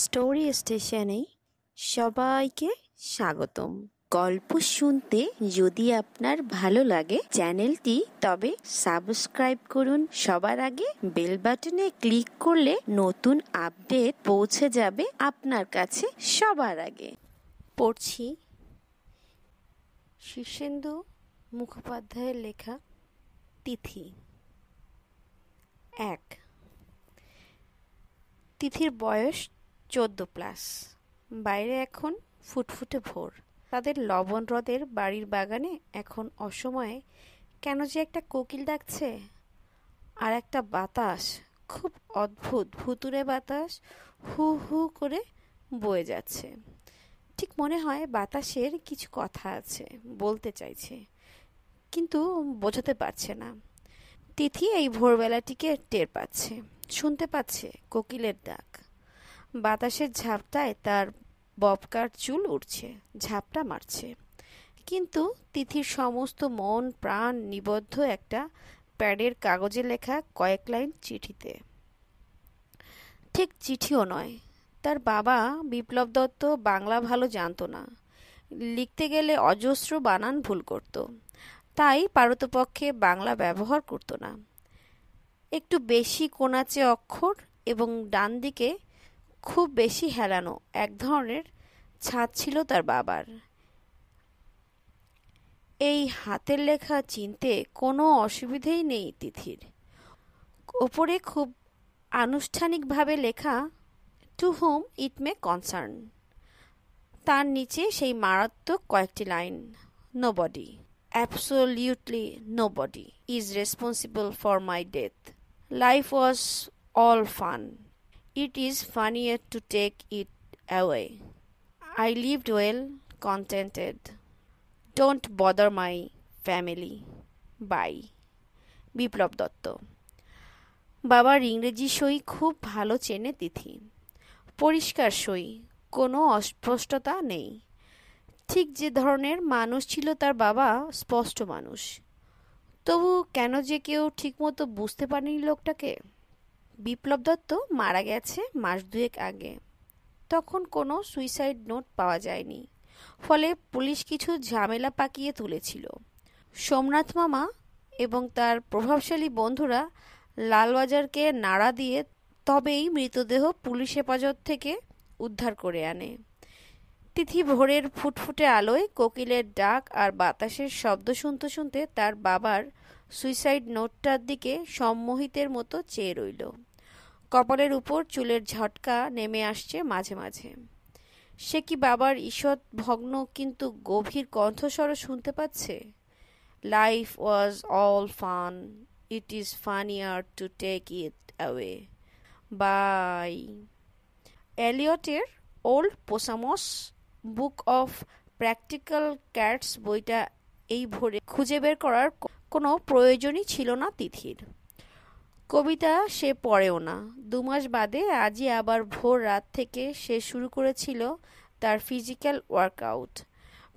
Story স্টেশনে সবাইকে স্বাগতম গল্প শুনতে যদি আপনার ভালো লাগে চ্যানেলটি তবে সাবস্ক্রাইব করুন সবার আগে বেল বাটনে ক্লিক করলে নতুন আপডেট পৌঁছে যাবে আপনার কাছে সবার আগে পড়ছি শীর্ষেন্দু মুখোপাধ্যায়ের লেখা তিথি এক তিথির বয়স চোদ্দ প্লাস বাইরে এখন ফুটফুটে ভোর তাদের লবণ হ্রদের বাড়ির বাগানে এখন অসময়ে কেন যে একটা কোকিল ডাকছে আর একটা বাতাস খুব অদ্ভুত ভুতুরে বাতাস হু হু করে বয়ে যাচ্ছে ঠিক মনে হয় বাতাসের কিছু কথা আছে বলতে চাইছে কিন্তু বোঝাতে পারছে না তিথি এই ভোরবেলাটিকে টের পাচ্ছে শুনতে পাচ্ছে কোকিলের ডাক বাতাসের ঝাপটায় তার ববকার চুল উঠছে ঝাপটা মারছে কিন্তু তিথির সমস্ত মন প্রাণ নিবদ্ধ একটা প্যাডের কাগজে লেখা কয়েক লাইন চিঠিতে ঠিক চিঠিও নয় তার বাবা বিপ্লব দত্ত বাংলা ভালো জানতো না লিখতে গেলে অজস্র বানান ভুল করত তাই পারতপক্ষে বাংলা ব্যবহার করত না একটু বেশি কোনাচে অক্ষর এবং ডান দিকে খুব বেশি হেলানো এক ধরনের ছাদ ছিল তার বাবার এই হাতের লেখা চিনতে কোনো অসুবিধেই নেই তিথির ওপরে খুব আনুষ্ঠানিকভাবে লেখা to whom it may concern তার নিচে সেই মারাত্মক কয়েকটি line nobody absolutely nobody is responsible for my death life was all fun It is funnier to take it away. I lived well, contented. Don't bother my family. By Biplab Dutta বাবার ইংরেজি সই খুব ভালো চেনে তিথি পরিষ্কার সই কোনো অস্পষ্টতা নেই ঠিক যে ধরনের মানুষ ছিল তার বাবা স্পষ্ট মানুষ তবু কেন যে কেউ ঠিকমতো বুঝতে পারেনি লোকটাকে বিপ্লব দত্ত মারা গেছে মাস দুয়েক আগে তখন কোনো সুইসাইড নোট পাওয়া যায়নি ফলে পুলিশ কিছু ঝামেলা পাকিয়ে তুলেছিল সোমনাথ মামা এবং তার প্রভাবশালী বন্ধুরা লালবাজারকে নাড়া দিয়ে তবেই মৃতদেহ পুলিশ হেফাজত থেকে উদ্ধার করে আনে তিথি ভোরের ফুটফুটে আলোয় কোকিলের ডাক আর বাতাসের শব্দ শুনতে শুনতে তার বাবার সুইসাইড নোটটার দিকে সম্মোহিতের মতো চেয়ে রইল কপালের উপর চুলের ঝটকা নেমে আসছে মাঝে মাঝে সে কি বাবার ঈষৎ ভগ্ন কিন্তু গভীর কণ্ঠস্বর শুনতে পাচ্ছে life was all fun it is funnier to take it away by এলিয়টের old possum's book of practical cats বইটা এই ভোরে খুঁজে বের করার কোনো প্রয়োজনই ছিল না তিথির কবিতা সে পড়েও না দু মাস বাদে আজই আবার ভোর রাত থেকে সে শুরু করেছিল তার ফিজিক্যাল ওয়ার্কআউট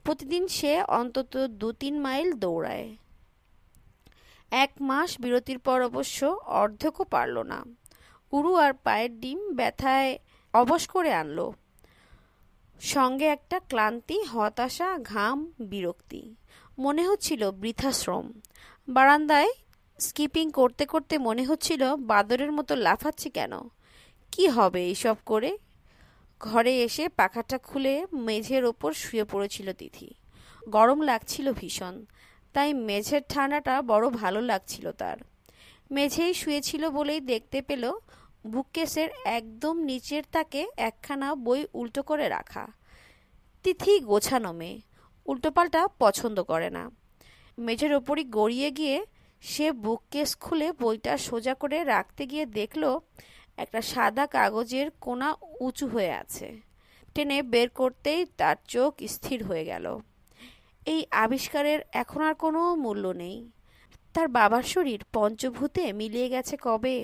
প্রতিদিন সে অন্তত দু তিন মাইল দৌড়ায় এক মাস বিরতির পর অবশ্য অর্ধেকও পারল না উরু আর পায়ের ডিম ব্যথায় অবশ করে আনল সঙ্গে একটা ক্লান্তি হতাশা ঘাম বিরক্তি মনে হচ্ছিল বৃথাশ্রম বারান্দায় স্কিপিং করতে করতে মনে হচ্ছিল বাদরের মতো লাফাচ্ছে কেন কি হবে এইসব করে ঘরে এসে পাখাটা খুলে মেঝের ওপর শুয়ে পড়েছিল তিথি গরম লাগছিল ভীষণ তাই মেঝের ঠান্ডাটা বড় ভালো লাগছিল তার মেঝেই শুয়েছিল বলেই দেখতে পেল বুককেসের একদম নিচের তাকে একখানা বই উল্টো করে রাখা তিথি গোছানো মেয়ে উল্টোপাল্টা পছন্দ করে না মেঝের ওপরই গড়িয়ে গিয়ে সে বুককেস খুলে বইটা সোজা করে রাখতে গিয়ে দেখল একটা সাদা কাগজের কোনা উঁচু হয়ে আছে টেনে বের করতেই তার চোখ স্থির হয়ে গেল এই আবিষ্কারের এখন আর কোনো মূল্য নেই তার বাবার শরীর পঞ্চভূতে মিলিয়ে গেছে কবে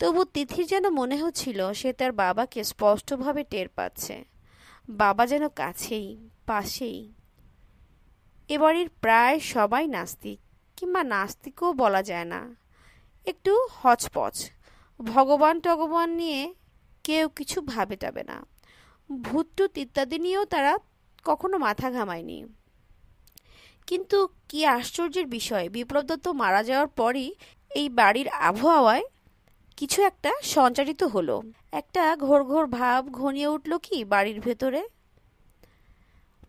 তবু তিথির যেন মনে হচ্ছিল সে তার বাবাকে স্পষ্টভাবে টের পাচ্ছে বাবা যেন কাছেই পাশেই এবারের প্রায় সবাই নাস্তিক কিংবা নাস্তিকও বলা যায় না একটু হচপচ ভগবান টগবান নিয়ে কেউ কিছু ভাবে টাবে না ভূতটুত ইত্যাদি নিয়েও তারা কখনো মাথা ঘামায়নি কিন্তু কি আশ্চর্যের বিষয় বিপ্লব দত্ত মারা যাওয়ার পরই এই বাড়ির আবহাওয়ায় কিছু একটা সঞ্চারিত হলো একটা ঘোর ঘোর ভাব ঘনিয়ে উঠল কি বাড়ির ভেতরে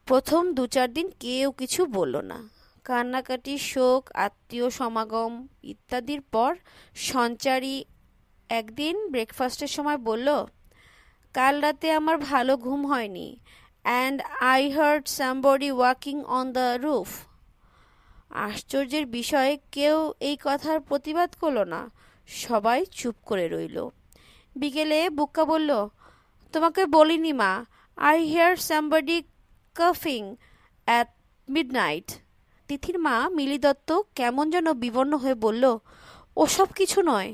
প্রথম দু চার দিন কেউ কিছু বলল না কান্নাকাটি শোক আত্মীয় সমাগম ইত্যাদির পর সঞ্চারী একদিন ব্রেকফাস্টের সময় বলল কাল রাতে আমার ভালো ঘুম হয়নি and I heard somebody walking on the roof আশ্চর্যের বিষয়ে কেউ এই কথার প্রতিবাদ করল না সবাই চুপ করে রইল বিকেলে বুক্কা বলল তোমাকে বলিনি মা আই হেয়ার সামবডি কাফিং অ্যাট মিড নাইট তিথির মা মিলি দত্ত কেমন যেন বিবর্ণ হয়ে বলল ওসব কিছু নয়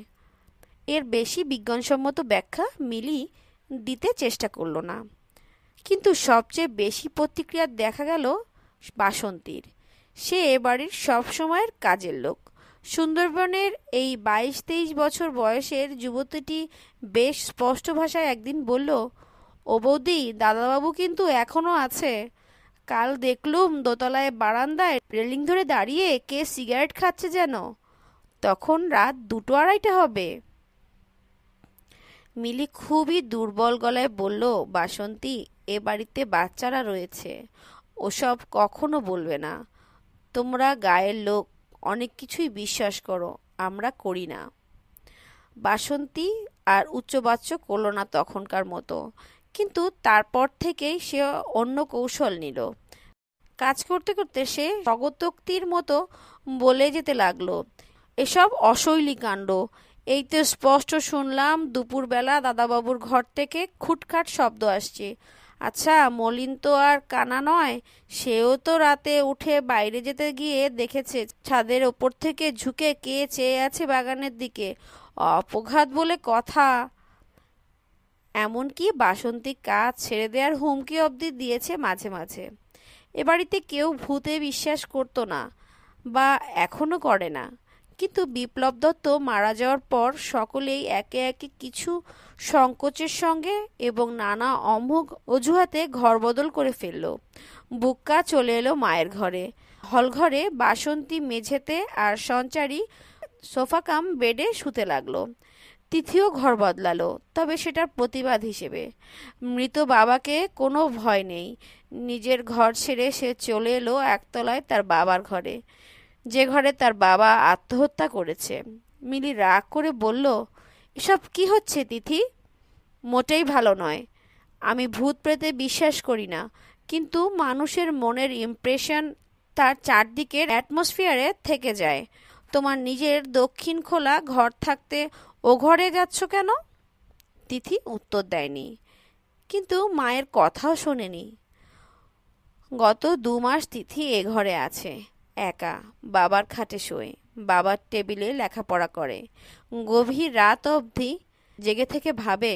এর বেশি বিজ্ঞানসম্মত ব্যাখ্যা মিলি দিতে চেষ্টা করল না কিন্তু সবচেয়ে বেশি প্রতিক্রিয়া দেখা গেল বাসন্তীর সে এ বাড়ির সবসময়ের কাজের লোক সুন্দরবনের এই বাইশ তেইশ বছর বয়সের যুবতীটি বেশ স্পষ্ট ভাষায় একদিন বলল ও বৌদি দাদাবাবু কিন্তু এখনও আছে কাল দেখলুম দোতলায় বারান্দায় রেলিং ধরে দাঁড়িয়ে কে সিগারেট খাচ্ছে যেন তখন রাত দুটো আড়াইটা হবে মিলি খুবই দুর্বল গলায় বলল বাসন্তী এ বাড়িতে বাচ্চারা রয়েছে ওসব কখনো বলবে না তোমরা গায়ের লোক অনেক কিছুই বিশ্বাস করো আমরা করি না বাসন্তী আর উচ্চবাচ্য করল না তখনকার মতো কিন্তু তারপর থেকেই সে অন্য কৌশল নিল কাজ করতে করতে সে স্বগতোক্তির মতো বলে যেতে লাগলো এসব অশৈলী কাণ্ড এই তো স্পষ্ট শুনলাম দুপুরবেলা দাদাবাবুর ঘর থেকে খুটখাট শব্দ আসছে আচ্ছা মলিন তো আর কানা নয় সেও তো রাতে উঠে বাইরে যেতে গিয়ে দেখেছে ছাদের ওপর থেকে ঝুঁকে কে চেয়ে আছে বাগানের দিকে অপঘাত বলে কথা এমনকি বাসন্তী কাজ ছেড়ে দেওয়ার হুমকি অবধি দিয়েছে মাঝে মাঝে এ বাড়িতে কেউ ভূতে বিশ্বাস করতো না বা এখনও করে না কিন্তু বিপ্লব দত্ত মারা যাওয়ার পর সকলেই একে একে কিছু সংকোচের সঙ্গে এবং নানা অমোঘ অজুহাতে ঘর বদল করে ফেলল বুক্কা চলে এলো মায়ের ঘরে হলঘরে বাসন্তী মেঝেতে আর সঞ্চারী সোফাকাম বেডে শুতে লাগলো তিথিও ঘর বদলালো তবে সেটার প্রতিবাদ হিসেবে মৃত বাবাকে কোনো ভয় নেই নিজের ঘর ছেড়ে সে চলে এলো একতলায় তার বাবার ঘরে যে ঘরে তার বাবা আত্মহত্যা করেছে মিলি রাগ করে বলল এসব কি হচ্ছে তিথি মোটেই ভালো নয় আমি ভূত প্রেতে বিশ্বাস করি না কিন্তু মানুষের মনের ইমপ্রেশন তার চারদিকের অ্যাটমসফিয়ারে থেকে যায় তোমার নিজের দক্ষিণ খোলা ঘর থাকতে ও ঘরে যাচ্ছ কেন তিথি উত্তর দেয়নি কিন্তু মায়ের কথাও শোনেনি গত দু মাস তিথি এ ঘরে আছে একা বাবার খাটে শোয়ে বাবার টেবিলে লেখাপড়া করে গভীর রাত অবধি জেগে থেকে ভাবে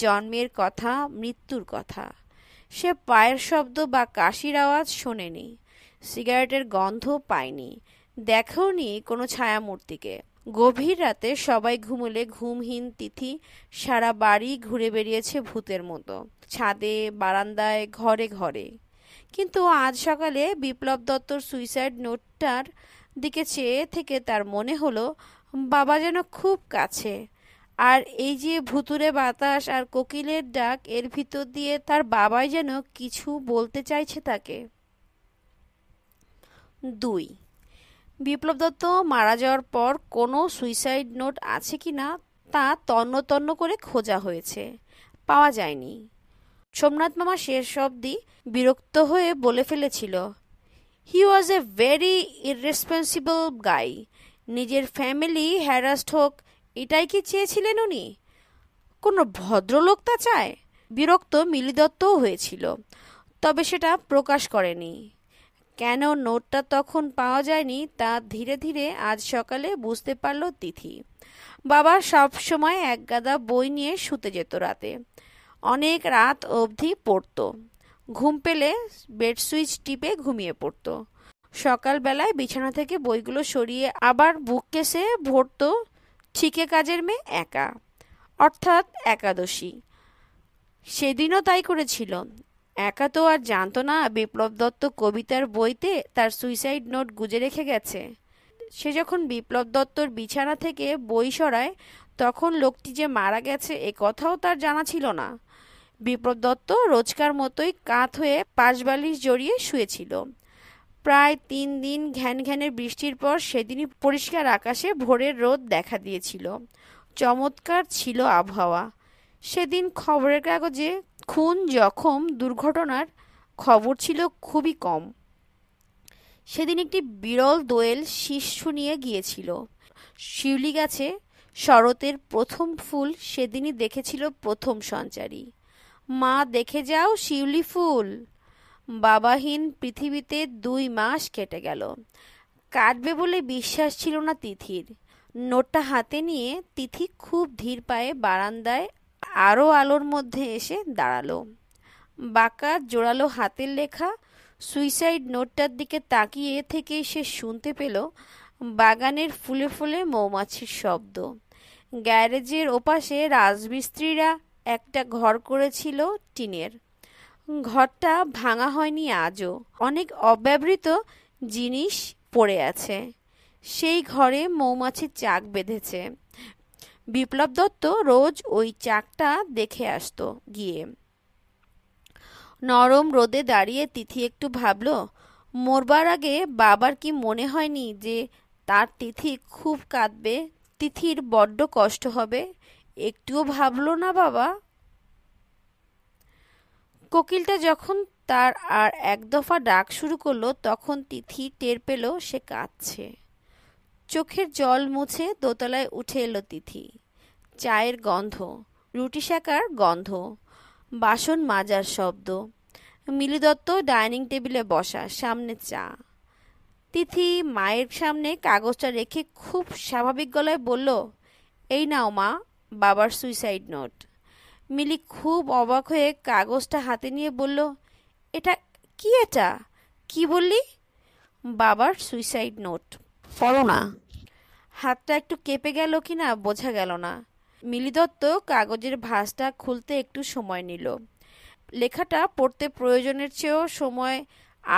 জন্মের কথা মৃত্যুর কথা সে পায়ের শব্দ বা কাশির আওয়াজ শোনেনি সিগারেটের গন্ধ পায়নি দেখেওনি কোনো ছায়ামূর্তিকে গভীর রাতে সবাই ঘুমলে ঘুমহীন তিথি সারা বাড়ি ঘুরে বেরিয়েছে ভূতের মতো ছাদে বারান্দায় ঘরে ঘরে কিন্তু আজ সকালে বিপ্লব দত্তর সুইসাইড নোটটার দিকে চেয়ে থেকে তার মনে হলো বাবা যেন খুব কাছে আর এই যে ভুতুরে বাতাস আর কোকিলের ডাক এর ভিতর দিয়ে তার বাবাই যেন কিছু বলতে চাইছে তাকে দুই বিপ্লব দত্ত মারা যাওয়ার পর কোনো সুইসাইড নোট আছে কি না তা তন্ন তন্ন করে খোঁজা হয়েছে পাওয়া যায়নি সোমনাথ মামা শেষ অব্দি বিরক্ত হয়ে বলে ফেলেছিল হি ওয়াজ এ ভেরি ইরেসপন্সিবল গাই নিজের ফ্যামিলি হ্যারাস্ট হোক এটাই কি চেয়েছিলেন উনি কোনো ভদ্রলোক তা চায় বিরক্ত মিলিদত্তও হয়েছিল তবে সেটা প্রকাশ করেনি কেন নোটটা তখন পাওয়া যায়নি তা ধীরে ধীরে আজ সকালে বুঝতে পারল তিথি বাবা সব এক একগাদা বই নিয়ে শুতে যেত রাতে অনেক রাত অবধি পড়ত ঘুম পেলে বেড সুইচ টিপে ঘুমিয়ে পড়ত সকালবেলায় বিছানা থেকে বইগুলো সরিয়ে আবার বুক কেসে ভরত ঠিকে কাজের মেয়ে একা অর্থাৎ একাদশী সেদিনও তাই করেছিল একা তো আর জানতো না বিপ্লব দত্ত কবিতার বইতে তার সুইসাইড নোট গুজে রেখে গেছে সে যখন বিপ্লব দত্তর বিছানা থেকে বই সরায় তখন লোকটি যে মারা গেছে এ কথাও তার জানা ছিল না বিপ্লব দত্ত রোজকার মতোই কাত হয়ে বালিশ জড়িয়ে শুয়েছিল প্রায় তিন দিন ঘ্যান ঘ্যানের বৃষ্টির পর সেদিনই পরিষ্কার আকাশে ভোরের রোদ দেখা দিয়েছিল চমৎকার ছিল আবহাওয়া সেদিন খবরের কাগজে খুন জখম দুর্ঘটনার খবর ছিল খুবই কম সেদিন একটি বিরল দোয়েল শীষ নিয়ে গিয়েছিল শিউলি গাছে শরতের প্রথম ফুল সেদিনই দেখেছিল প্রথম সঞ্চারী মা দেখে যাও শিউলি ফুল বাবাহীন পৃথিবীতে দুই মাস কেটে গেল কাটবে বলে বিশ্বাস ছিল না তিথির নোটটা হাতে নিয়ে তিথি খুব ধীর পায়ে বারান্দায় আরও আলোর মধ্যে এসে দাঁড়ালো বাঁকা জোড়ালো হাতের লেখা সুইসাইড নোটটার দিকে তাকিয়ে থেকেই সে শুনতে পেল বাগানের ফুলে ফুলে মৌমাছির শব্দ গ্যারেজের ওপাশে রাজমিস্ত্রিরা একটা ঘর করেছিল টিনের ঘরটা ভাঙা হয়নি আজও অনেক অব্যবহৃত জিনিস পড়ে আছে সেই ঘরে মৌমাছির চাক বেঁধেছে বিপ্লব দত্ত রোজ ওই চাকটা দেখে আসতো গিয়ে নরম রোদে দাঁড়িয়ে তিথি একটু ভাবল মরবার আগে বাবার কি মনে হয়নি যে তার তিথি খুব কাঁদবে তিথির বড্ড কষ্ট হবে একটুও ভাবল না বাবা কোকিলটা যখন তার আর এক দফা ডাক শুরু করলো তখন তিথি টের পেল সে কাঁদছে চোখের জল মুছে দোতলায় উঠে এলো তিথি চায়ের গন্ধ রুটি শাকার গন্ধ বাসন মাজার শব্দ মিলি দত্ত ডাইনিং টেবিলে বসা সামনে চা তিথি মায়ের সামনে কাগজটা রেখে খুব স্বাভাবিক গলায় বলল এই নাও মা বাবার সুইসাইড নোট মিলি খুব অবাক হয়ে কাগজটা হাতে নিয়ে বলল এটা কি এটা কি বললি বাবার সুইসাইড নোট করো না হাতটা একটু কেঁপে গেল কি না বোঝা গেল না মিলিদত্ত কাগজের ভাঁজটা খুলতে একটু সময় নিল লেখাটা পড়তে প্রয়োজনের চেয়েও সময়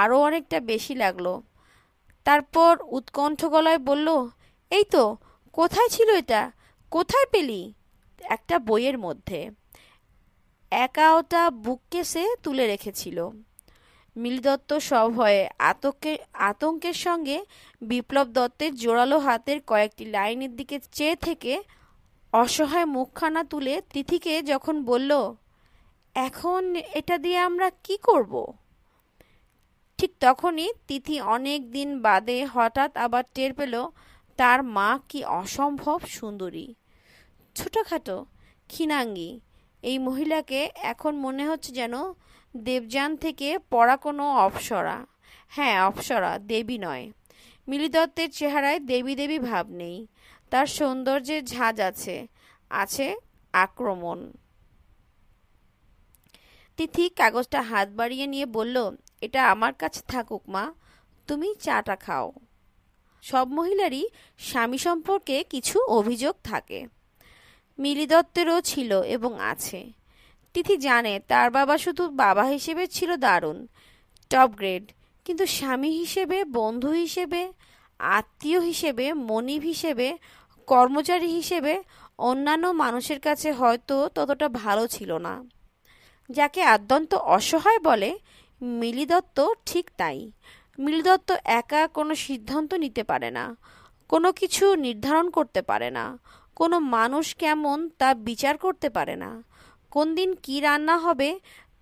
আরও অনেকটা বেশি লাগলো তারপর উৎকণ্ঠ গলায় বলল এই তো কোথায় ছিল এটা কোথায় পেলি একটা বইয়ের মধ্যে একা ওটা বুক কেসে তুলে রেখেছিল মিলদত্ত দত্ত সভয়ে আতঙ্কে আতঙ্কের সঙ্গে বিপ্লব দত্তের জোরালো হাতের কয়েকটি লাইনের দিকে চেয়ে থেকে অসহায় মুখখানা তুলে তিথিকে যখন বলল এখন এটা দিয়ে আমরা কি করব। ঠিক তখনই তিথি অনেক দিন বাদে হঠাৎ আবার টের পেল তার মা কি অসম্ভব সুন্দরী ছোটোখাটো ক্ষীণাঙ্গি এই মহিলাকে এখন মনে হচ্ছে যেন দেবযান থেকে পড়া কোনো অপসরা হ্যাঁ অপসরা দেবী নয় মিলিদত্তের চেহারায় দেবী দেবী ভাব নেই তার সৌন্দর্যের ঝাঁজ আছে আছে আক্রমণ তিথি কাগজটা হাত বাড়িয়ে নিয়ে বলল এটা আমার কাছে থাকুক মা তুমি চাটা খাও সব মহিলারই স্বামী সম্পর্কে কিছু অভিযোগ থাকে মিলিদত্তেরও ছিল এবং আছে তিথি জানে তার বাবা শুধু বাবা হিসেবে ছিল দারুণ টপ গ্রেড কিন্তু স্বামী হিসেবে বন্ধু হিসেবে আত্মীয় হিসেবে মনিব হিসেবে কর্মচারী হিসেবে অন্যান্য মানুষের কাছে হয়তো ততটা ভালো ছিল না যাকে আদ্যন্ত অসহায় বলে মিলি দত্ত ঠিক তাই মিলি দত্ত একা কোনো সিদ্ধান্ত নিতে পারে না কোনো কিছু নির্ধারণ করতে পারে না কোনো মানুষ কেমন তা বিচার করতে পারে না কোন দিন কী রান্না হবে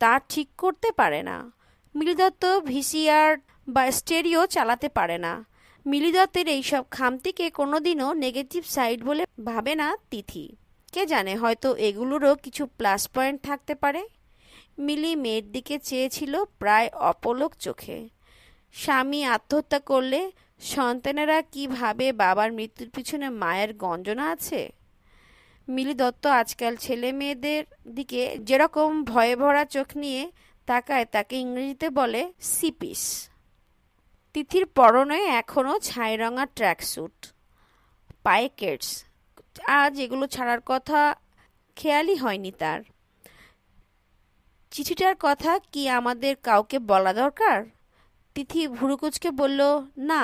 তা ঠিক করতে পারে না মিলিদত্ত ভিসিআর বা স্টেরিও চালাতে পারে না মিলিদত্তের এইসব খামতিকে কোনোদিনও নেগেটিভ সাইড বলে ভাবে না তিথি কে জানে হয়তো এগুলোরও কিছু প্লাস পয়েন্ট থাকতে পারে মিলি মেয়ের দিকে চেয়েছিল প্রায় অপলক চোখে স্বামী আত্মহত্যা করলে সন্তানেরা ভাবে বাবার মৃত্যুর পিছনে মায়ের গঞ্জনা আছে মিলি দত্ত আজকাল ছেলে মেয়েদের দিকে যেরকম ভয়ে ভরা চোখ নিয়ে তাকায় তাকে ইংরেজিতে বলে সিপিস তিথির পরনে এখনও ছাইরঙা ট্র্যাক স্যুট পায়ে আজ এগুলো ছাড়ার কথা খেয়ালই হয়নি তার চিঠিটার কথা কি আমাদের কাউকে বলা দরকার তিথি ভুরুকুচকে বলল না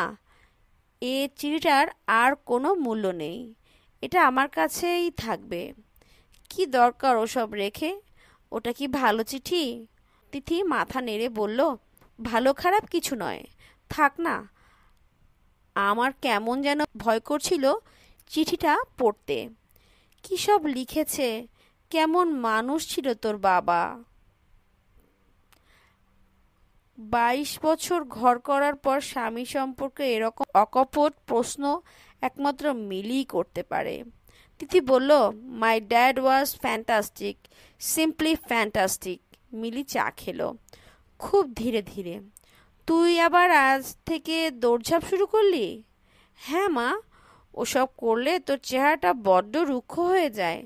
এ চিঠিটার আর কোনো মূল্য নেই এটা আমার কাছেই থাকবে কি দরকার ওসব রেখে ওটা কি ভালো চিঠি তিথি মাথা নেড়ে বলল ভালো খারাপ কিছু নয় থাক না আমার কেমন যেন ভয় করছিল চিঠিটা পড়তে কি সব লিখেছে কেমন মানুষ ছিল তোর বাবা বাইশ বছর ঘর করার পর স্বামী সম্পর্কে এরকম অকপট প্রশ্ন একমাত্র মিলি করতে পারে তিথি বলল my dad was fantastic simply fantastic Mili চা খেলো খুব ধীরে ধীরে তুই আবার আজ থেকে দৌড়ঝাঁপ শুরু করলি হ্যাঁ মা ওসব করলে তোর চেহারাটা বড্ড রুক্ষ হয়ে যায়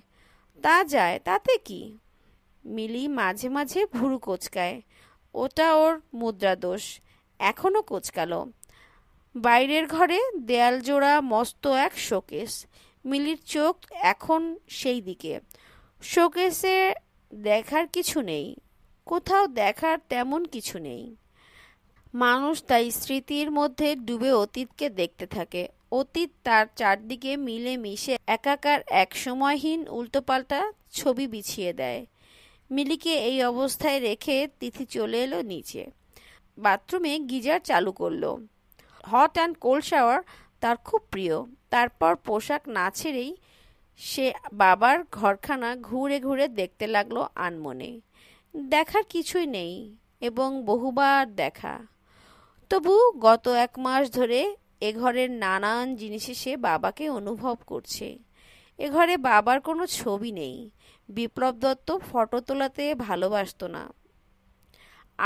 তা যায় তাতে কি মিলি মাঝে মাঝে ভুরু কোচকায় ওটা ওর মুদ্রা দোষ এখনও কোচকালো বাইরের ঘরে দেয়াল জোড়া মস্ত এক শোকেস মিলির চোখ এখন সেই দিকে শোকেসে দেখার কিছু নেই কোথাও দেখার তেমন কিছু নেই মানুষ তাই স্মৃতির মধ্যে ডুবে অতীতকে দেখতে থাকে অতীত তার চারদিকে মিলে মিশে একাকার এক সময়হীন উল্টোপাল্টা ছবি বিছিয়ে দেয় মিলিকে এই অবস্থায় রেখে তিথি চলে এলো নিচে বাথরুমে গিজার চালু করলো হট অ্যান্ড কোল্ড শাওয়ার তার খুব প্রিয় তারপর পোশাক না ছেড়েই সে বাবার ঘরখানা ঘুরে ঘুরে দেখতে লাগলো আনমনে দেখার কিছুই নেই এবং বহুবার দেখা তবু গত এক মাস ধরে এ ঘরের নানান জিনিসে সে বাবাকে অনুভব করছে এ ঘরে বাবার কোনো ছবি নেই বিপ্লব দত্ত ফটো তোলাতে ভালোবাসত না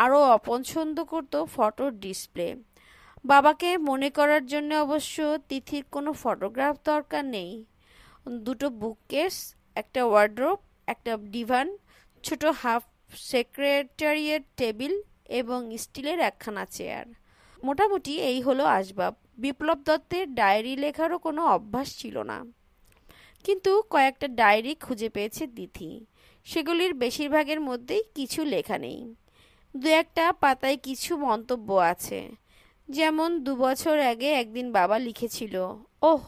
আরও অপছন্দ করত ফটোর ডিসপ্লে বাবাকে মনে করার জন্য অবশ্য তিথির কোনো ফটোগ্রাফ দরকার নেই দুটো বুককেস একটা ওয়ার্ড্রোপ একটা ডিভান ছোট হাফ সেক্রেটারিয়ের টেবিল এবং স্টিলের একখানা চেয়ার মোটামুটি এই হলো আসবাব বিপ্লব দত্তের ডায়েরি লেখারও কোনো অভ্যাস ছিল না কিন্তু কয়েকটা ডায়েরি খুঁজে পেয়েছে দিথি সেগুলির বেশিরভাগের মধ্যেই কিছু লেখা নেই দু একটা পাতায় কিছু মন্তব্য আছে যেমন দু বছর আগে একদিন বাবা লিখেছিল oh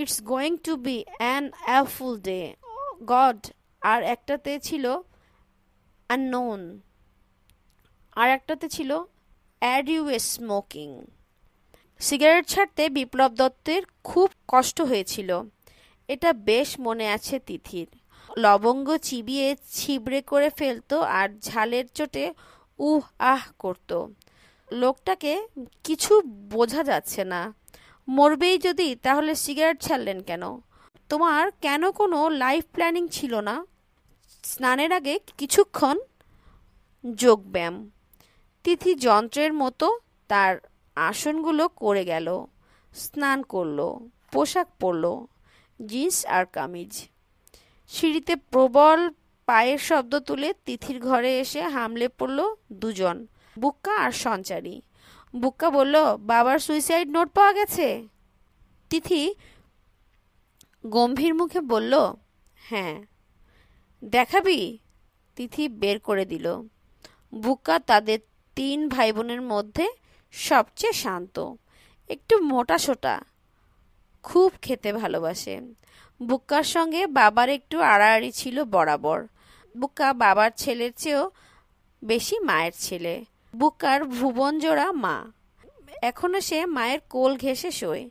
it's going to be an awful day god আর একটাতে ছিল আননোন আর একটাতে ছিল add you a smoking cigarette ছাড়তে বিপ্লব দত্তের খুব কষ্ট হয়েছিল এটা বেশ মনে আছে তিথির লবঙ্গ চিবিয়ে ছিবড়ে করে ফেলতো আর ঝালের চোটে উহ আহ করতো লোকটাকে কিছু বোঝা যাচ্ছে না মরবেই যদি তাহলে সিগারেট ছাড়লেন কেন তোমার কেন কোনো লাইফ প্ল্যানিং ছিল না স্নানের আগে কিছুক্ষণ যোগব্যায়াম তিথি যন্ত্রের মতো তার আসনগুলো করে গেল স্নান করলো পোশাক পরল জিন্স আর কামিজ সিঁড়িতে প্রবল পায়ের শব্দ তুলে তিথির ঘরে এসে হামলে পড়ল দুজন বুক্কা আর সঞ্চারী বুক্কা বলল বাবার সুইসাইড নোট পাওয়া গেছে তিথি গম্ভীর মুখে বলল হ্যাঁ দেখাবি তিথি বের করে দিল বুক্কা তাদের তিন ভাই বোনের মধ্যে সবচেয়ে শান্ত একটু মোটা সোটা খুব খেতে ভালোবাসে বুক্কার সঙ্গে বাবার একটু আড়াআড়ি ছিল বরাবর বুক্কা বাবার ছেলের চেয়েও বেশি মায়ের ছেলে বুকার ভুবনজোড়া মা এখনও সে মায়ের কোল ঘেঁষে শোয়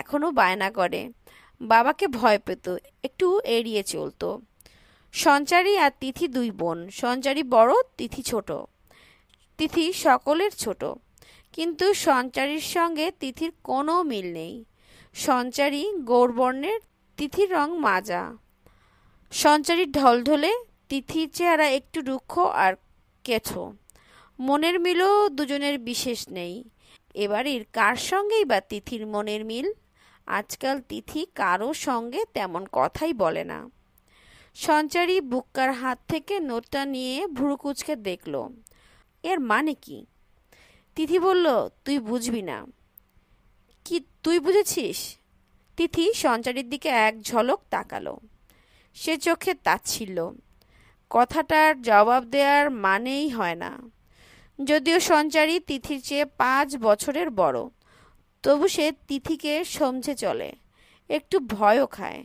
এখনও বায়না করে বাবাকে ভয় পেত একটু এড়িয়ে চলতো সঞ্চারী আর তিথি দুই বোন সঞ্চারী বড় তিথি ছোট তিথি সকলের ছোট কিন্তু সঞ্চারীর সঙ্গে তিথির কোনো মিল নেই সঞ্চারী গৌরবর্ণের তিথির রং মাজা সঞ্চারীর ঢলঢলে তিথির চেহারা একটু রুক্ষ আর কেঠো মনের মিলও দুজনের বিশেষ নেই এবারের কার সঙ্গেই বা তিথির মনের মিল আজকাল তিথি কারো সঙ্গে তেমন কথাই বলে না সঞ্চারী বুক্কার হাত থেকে নোটটা নিয়ে ভুরুকুচকে দেখল এর মানে কি তিথি বলল তুই বুঝবি না কি তুই বুঝেছিস তিথি সঞ্চারীর দিকে এক ঝলক তাকালো সে চোখে তাচ্ছিল কথাটার জবাব দেওয়ার মানেই হয় না যদিও সঞ্চারী তিথির চেয়ে পাঁচ বছরের বড় তবু সে তিথিকে সমঝে চলে একটু ভয়ও খায়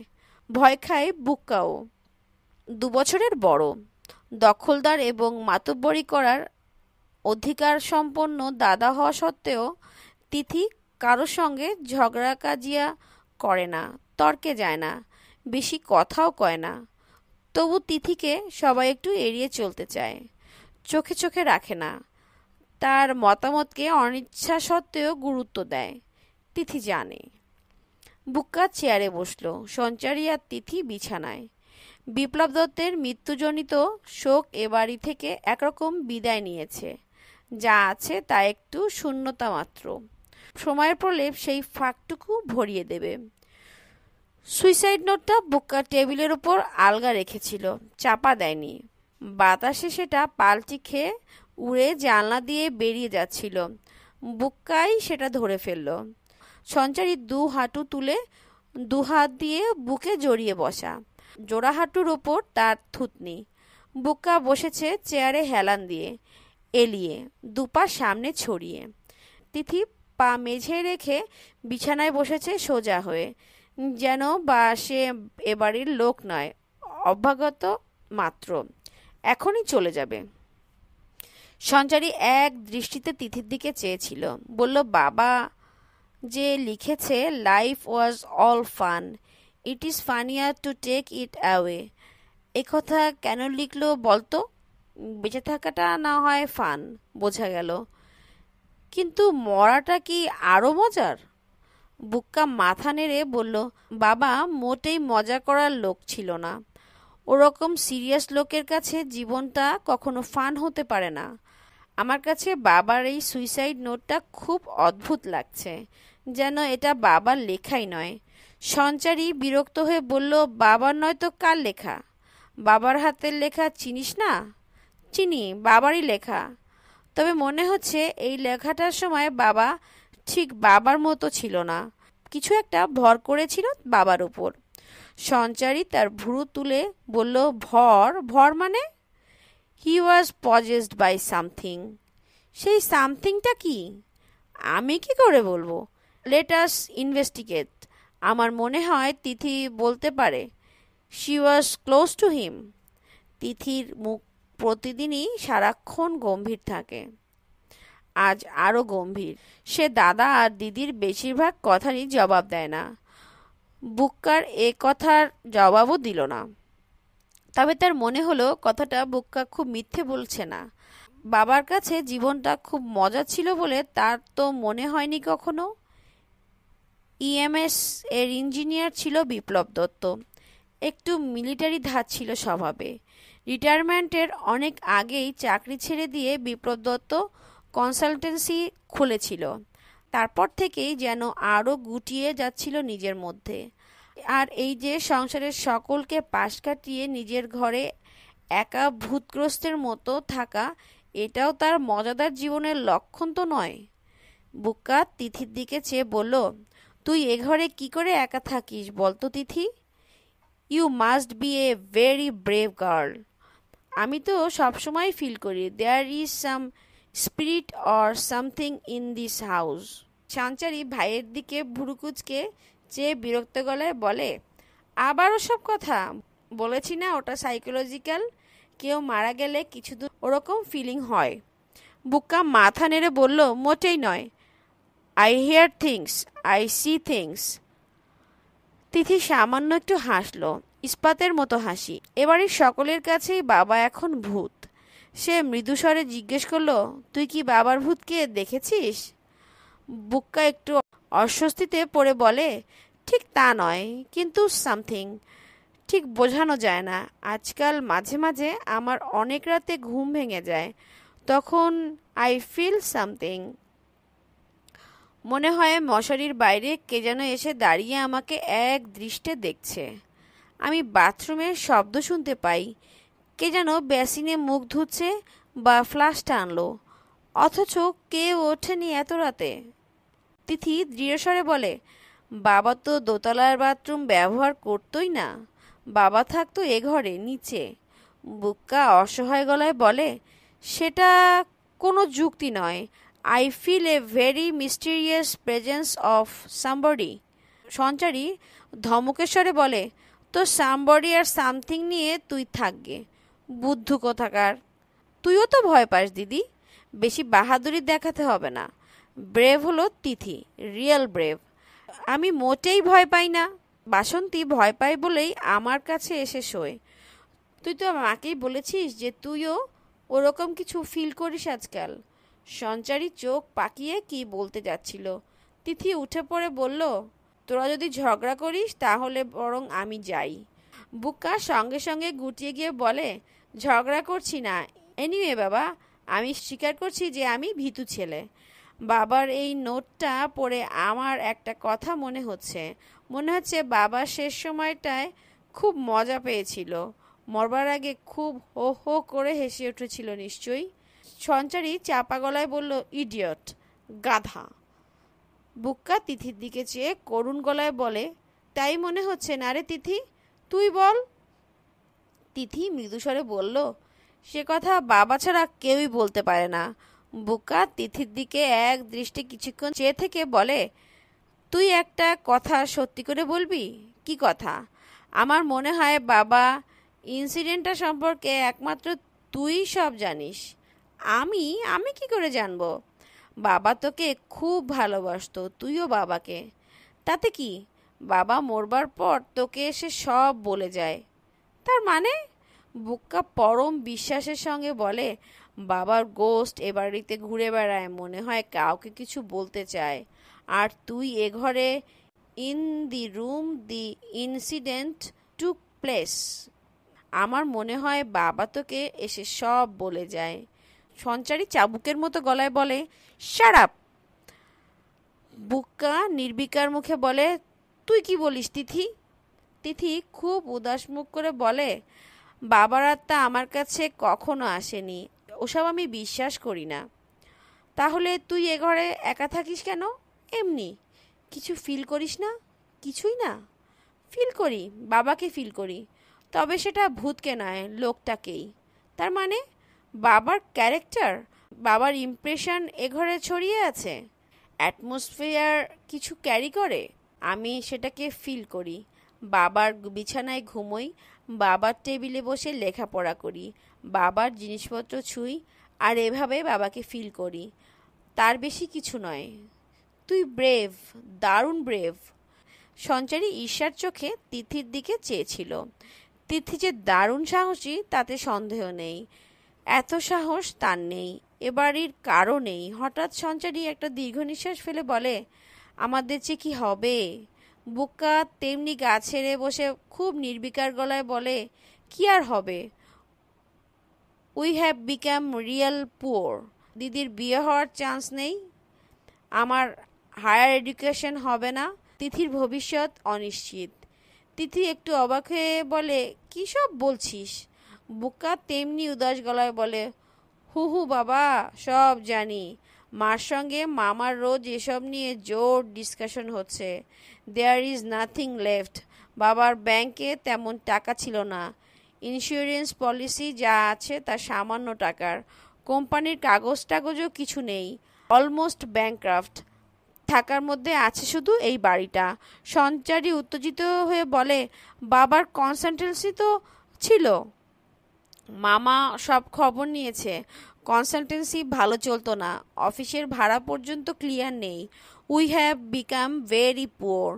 ভয় খায় বুক্কাও দু বছরের বড় দখলদার এবং মাতব্বরী করার অধিকার সম্পন্ন দাদা হওয়া সত্ত্বেও তিথি কারোর সঙ্গে ঝগড়া কাজিয়া করে না তর্কে যায় না বেশি কথাও কয় না তবু তিথিকে সবাই একটু এড়িয়ে চলতে চায় চোখে চোখে রাখে না তার মতামতকে অনিচ্ছা সত্ত্বেও গুরুত্ব দেয় তিথি জানে বুক্কা চেয়ারে বসল সঞ্চারী আর তিথি বিছানায় বিপ্লব দত্তের মৃত্যুজনিত শোক এ বাড়ি থেকে একরকম বিদায় নিয়েছে যা আছে তা একটু শূন্যতা মাত্র সময়ের প্রলেপ সেই ফাঁকটুকু ভরিয়ে দেবে সুইসাইড নোটটা বুক্কা টেবিলের উপর আলগা রেখেছিল চাপা দেয়নি বাতাসে সেটা পাল্টি খেয়ে উড়ে জানলা দিয়ে বেরিয়ে যাচ্ছিল বুক্কাই সেটা ধরে ফেলল সঞ্চারী দু হাঁটু তুলে দু হাত দিয়ে বুকে জড়িয়ে বসা জোড়া হাঁটুর ওপর তার থুতনি বুক্কা বসেছে চেয়ারে হেলান দিয়ে এলিয়ে দুপা সামনে ছড়িয়ে তিথি পা মেঝে রেখে বিছানায় বসেছে সোজা হয়ে যেন বা সে এবাড়ির লোক নয় অভ্যাগত মাত্র এখনই চলে যাবে সঞ্চারী এক দৃষ্টিতে তিথির দিকে চেয়েছিল বলল বাবা যে লিখেছে life was all fun it is funnier to take it away একথা কেন লিখলো বলতো বেঁচে থাকাটা না হয় ফান বোঝা গেল কিন্তু মরাটা কি আরও মজার বুক্কা মাথা নেড়ে বলল বাবা মোটেই মজা করার লোক ছিল না ওরকম সিরিয়াস লোকের কাছে জীবনটা কখনো ফান হতে পারে না আমার কাছে বাবার এই সুইসাইড নোটটা খুব অদ্ভুত লাগছে যেন এটা বাবার লেখাই নয় সঞ্চারী বিরক্ত হয়ে বলল বাবার নয় তো কার লেখা বাবার হাতের লেখা চিনিস না চিনি বাবারই লেখা তবে মনে হচ্ছে এই লেখাটার সময় বাবা ঠিক বাবার মতো ছিল না কিছু একটা ভর করেছিল বাবার উপর সঞ্চারী তার ভুরু তুলে বলল ভর ভর মানে he was possessed by something সেই সামথিংটা কি আমি কি করে বলবো লেটাস ইনভেস্টিগেট আমার মনে হয় তিথি বলতে পারে she was close to him তিথির মুখ প্রতিদিনই সারাক্ষণ গম্ভীর থাকে আজ আরও গম্ভীর সে দাদা আর দিদির বেশিরভাগ কথারই জবাব দেয় না বুককার এ কথার জবাবও দিল না তবে তার মনে হলো কথাটা বুক্কা খুব মিথ্যে বলছে না বাবার কাছে জীবনটা খুব মজা ছিল বলে তার তো মনে হয়নি কখনো ইএমএস এর ইঞ্জিনিয়ার ছিল বিপ্লব দত্ত একটু মিলিটারি ধাঁচ ছিল স্বভাবে রিটায়ারমেন্টের অনেক আগেই চাকরি ছেড়ে দিয়ে বিপ্লব দত্ত কনসালটেন্সি খুলেছিল তারপর থেকেই যেন আরও গুটিয়ে যাচ্ছিল নিজের মধ্যে আর এই যে সংসারের সকলকে পাশ কাটিয়ে নিজের ঘরে একা ভূতগ্রস্তের মতো থাকা এটাও তার মজাদার জীবনের লক্ষণ তো নয় বুকা তিথির দিকে চেয়ে বলল তুই এ ঘরে কি করে একা থাকিস বলতো Tithi you must be a very brave girl আমি তো সবসময় ফিল করি there is some spirit or something in this house Sanchari ভাইয়ের দিকে ভুরুকুচকে চেয়ে বিরক্ত গলায় বলে আবারও সব কথা বলেছি না ওটা সাইকোলজিক্যাল কেউ মারা গেলে কিছু দূর ওরকম ফিলিং হয় বুকা মাথা নেড়ে বলল মোটেই নয় I hear things I see things Tithi সামান্য একটু হাসলো ইস্পাতের মতো হাসি এবারই সকলের কাছেই বাবা এখন ভূত সে মৃদুস্বরে জিজ্ঞেস করলো তুই কি বাবার ভূতকে দেখেছিস বুক্কা একটু অস্বস্তিতে পড়ে বলে ঠিক তা নয় কিন্তু সামথিং ঠিক বোঝানো যায় না আজকাল মাঝে মাঝে আমার অনেক রাতে ঘুম ভেঙে যায় তখন আই ফিল সামথিং মনে হয় মশারির বাইরে কে যেন এসে দাঁড়িয়ে আমাকে এক দৃষ্টে দেখছে আমি বাথরুমের শব্দ শুনতে পাই কে যেন বেসিনে মুখ ধুচ্ছে বা ফ্লাশটা আনলো অথচ কে ওঠেনি এত রাতে তিথি দৃঢ়স্বরে বলে বাবা তো দোতলার বাথরুম ব্যবহার করতই না বাবা থাকতো এ ঘরে নিচে বুক্কা অসহায় গলায় বলে সেটা কোনো যুক্তি নয় I feel a very mysterious presence of somebody Sanchari ধমকেশ্বরে বলে তো সাম্বডি আর সামথিং নিয়ে তুই থাকবে বুদ্ধ কোথাকার তুইও তো ভয় পাস দিদি বেশি বাহাদুরি দেখাতে হবে না ব্রেভ হলো তিথি রিয়েল ব্রেভ আমি মোটেই ভয় পাই না বাসন্তী ভয় পাই বলেই আমার কাছে এসে শোয় তুই তো মাকেই বলেছিস যে তুইও ওরকম কিছু ফিল করিস আজকাল সঞ্চারী চোখ পাকিয়ে কি বলতে যাচ্ছিল তিথি উঠে পড়ে বলল তোরা যদি ঝগড়া করিস তাহলে বরং আমি যাই বুকা সঙ্গে সঙ্গে গুটিয়ে গিয়ে বলে ঝগড়া করছি না এনিওয়ে বাবা আমি স্বীকার করছি যে আমি ভীতু ছেলে বাবার এই নোটটা পড়ে আমার একটা কথা মনে হচ্ছে মনে হচ্ছে বাবা শেষ সময়টায় খুব মজা পেয়েছিল মরবার আগে খুব হো হো করে হেসে উঠেছিল নিশ্চয়ই সঞ্চারী চাপা গলায় বলল ইডিয়ট গাধা বুক্কা তিথির দিকে চেয়ে করুণ গলায় বলে তাই মনে হচ্ছে না রে তিথি তুই বল তিথি মৃদুস্বরে বলল সে কথা বাবা ছাড়া কেউই বলতে পারে না বুকা তিথির দিকে এক দৃষ্টি কিছুক্ষণ চেয়ে থেকে বলে তুই একটা কথা সত্যি করে বলবি কি কথা আমার মনে হয় বাবা ইনসিডেন্টটা সম্পর্কে একমাত্র তুই সব জানিস আমি আমি কি করে জানবো বাবা তোকে খুব ভালোবাসত তুইও বাবাকে তাতে কি বাবা মরবার পর তোকে এসে সব বলে যায় তার মানে বুক্কা পরম বিশ্বাসের সঙ্গে বলে বাবার গোস্ট এ বাড়িতে ঘুরে বেড়ায় মনে হয় কাউকে কিছু বলতে চায় আর তুই এ ঘরে in the room the incident took place আমার মনে হয় বাবা তোকে এসে সব বলে যায় সঞ্চারি চাবুকের মতো গলায় বলে সারাপ বুক্কা নির্বিকার মুখে বলে তুই কি বলিস তিথি তিথি খুব উদাস মুখ করে বলে বাবার আত্মা আমার কাছে কখনো আসেনি ওসব আমি বিশ্বাস করি না তাহলে তুই এ ঘরে একা থাকিস কেন এমনি কিছু ফিল করিস না কিছুই না ফিল করি বাবাকে ফিল করি তবে সেটা ভূতকে নয় লোকটাকেই তার মানে বাবার ক্যারেক্টার বাবার ইমপ্রেশন এ ঘরে ছড়িয়ে আছে অ্যাটমসফিয়ার কিছু ক্যারি করে আমি সেটাকে ফিল করি বাবার বিছানায় ঘুমোই বাবার টেবিলে বসে লেখাপড়া করি বাবার জিনিসপত্র ছুঁই আর এভাবে বাবাকে ফিল করি তার বেশি কিছু নয় তুই ব্রেভ দারুণ ব্রেভ সঞ্চারী ঈশ্বর চোখে তিথির দিকে চেয়েছিল তিথি যে দারুণ সাহসী তাতে সন্দেহ নেই এত সাহস তার নেই এবাড়ির কারও নেই হঠাৎ সঞ্চারী একটা দীর্ঘ নিঃশ্বাস ফেলে বলে আমাদের যে কি হবে বুকা তেমনি গা ছেড়ে বসে খুব নির্বিকার গলায় বলে কি আর হবে we have become real poor দিদির বিয়ে হওয়ার চান্স নেই আমার হায়ার এডুকেশন হবে না তিথির ভবিষ্যৎ অনিশ্চিত তিথি একটু অবাক হয়ে বলে কী সব বলছিস বুকা তেমনি উদাস গলায় বলে হু হু বাবা সব জানি মার সঙ্গে মামার রোজ এসব নিয়ে জোর ডিসকাশন হচ্ছে দেয়ার ইজ নাথিং লেফট বাবার ব্যাংকে তেমন টাকা ছিল না ইন্স্যুরেন্স পলিসি যা আছে তা সামান্য টাকার কোম্পানির কাগজ টাগজও কিছু নেই অলমোস্ট ব্যাংক্রাফ্ট থাকার মধ্যে আছে শুধু এই বাড়িটা সঞ্চারী উত্তেজিত হয়ে বলে বাবার কনসালটেন্সি তো ছিল মামা সব খবর নিয়েছে কনসালটেন্সি ভালো চলতো না অফিসের ভাড়া পর্যন্ত ক্লিয়ার নেই we have become very poor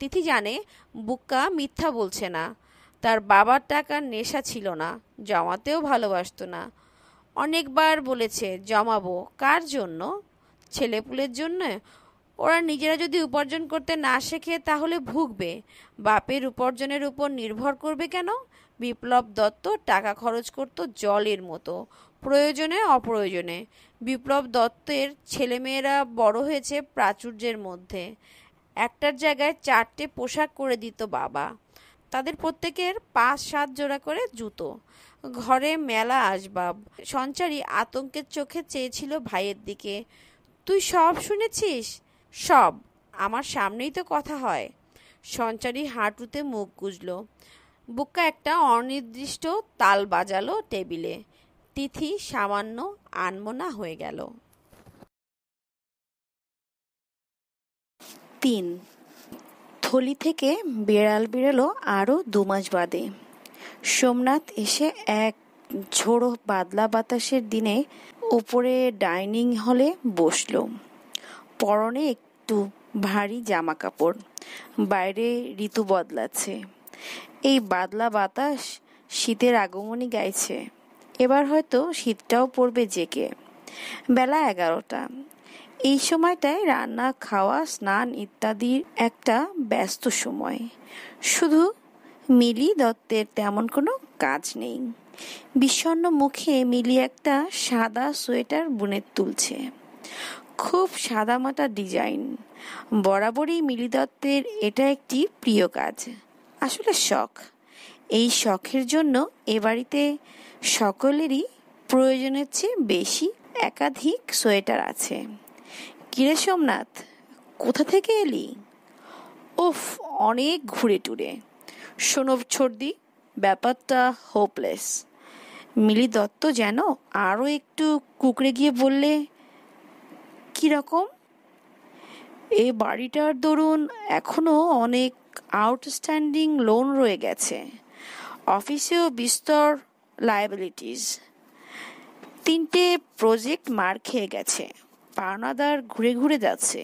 Tithi জানে বুক্কা মিথ্যা বলছে না তার বাবার টাকার নেশা ছিল না জমাতেও ভালোবাসত না অনেকবার বলেছে জমাবো কার জন্য ছেলেপুলের জন্য ওরা নিজেরা যদি উপার্জন করতে না শেখে তাহলে ভুগবে বাপের উপার্জনের উপর নির্ভর করবে কেন বিপ্লব দত্ত টাকা খরচ করত জলের মতো প্রয়োজনে অপ্রয়োজনে বিপ্লব দত্তের ছেলেমেয়েরা বড় হয়েছে প্রাচুর্যের মধ্যে একটার জায়গায় চারটে পোশাক করে দিত বাবা তাদের প্রত্যেকের পাঁচ সাত জোড়া করে জুতো ঘরে মেলা আসবাব সঞ্চারী আতঙ্কের চোখে চেয়েছিল ভাইয়ের দিকে তুই সব শুনেছিস সব আমার সামনেই তো কথা হয় সঞ্চারী হাঁটুতে মুখ গুজল বুকা একটা অনির্দিষ্ট তাল বাজালো টেবিলে তিথি সামান্য আনমনা হয়ে গেল তিন থলি থেকে বেড়াল বেরোলো আরও দু মাস বাদে সোমনাথ এসে এক ঝোড়ো বাদলা বাতাসের দিনে ওপরে ডাইনিং হলে বসল পরনে একটু ভারী জামা কাপড় বাইরে ঋতু বদলাচ্ছে এই বাদলা বাতাস শীতের আগমনই গাইছে এবার হয়তো শীতটাও পড়বে জেকে বেলা এগারোটা এই সময়টায় রান্না খাওয়া স্নান ইত্যাদির একটা ব্যস্ত সময় শুধু মিলি দত্তের তেমন কোনো কাজ নেই বিষণ্ন মুখে মিলি একটা সাদা সোয়েটার বুনে তুলছে খুব সাদামাটা ডিজাইন বরাবরই মিলি দত্তের এটা একটি প্রিয় কাজ আসলে শখ এই শখের জন্য এ বাড়িতে সকলেরই প্রয়োজনের চেয়ে বেশি একাধিক সোয়েটার আছে কিরে সোমনাথ কোথা থেকে এলি ওফ অনেক ঘুরে টুরে শোনো ছর্দি ব্যাপারটা হোপলেস মিলি দত্ত যেন আরও একটু কুকড়ে গিয়ে বললে কীরকম এ বাড়িটার দরুন এখনও অনেক আউটস্ট্যান্ডিং লোন রয়ে গেছে অফিসেও বিস্তর লায়াবিলিটিস তিনটে প্রজেক্ট মার খেয়ে গেছে পাওনাদার ঘুরে ঘুরে যাচ্ছে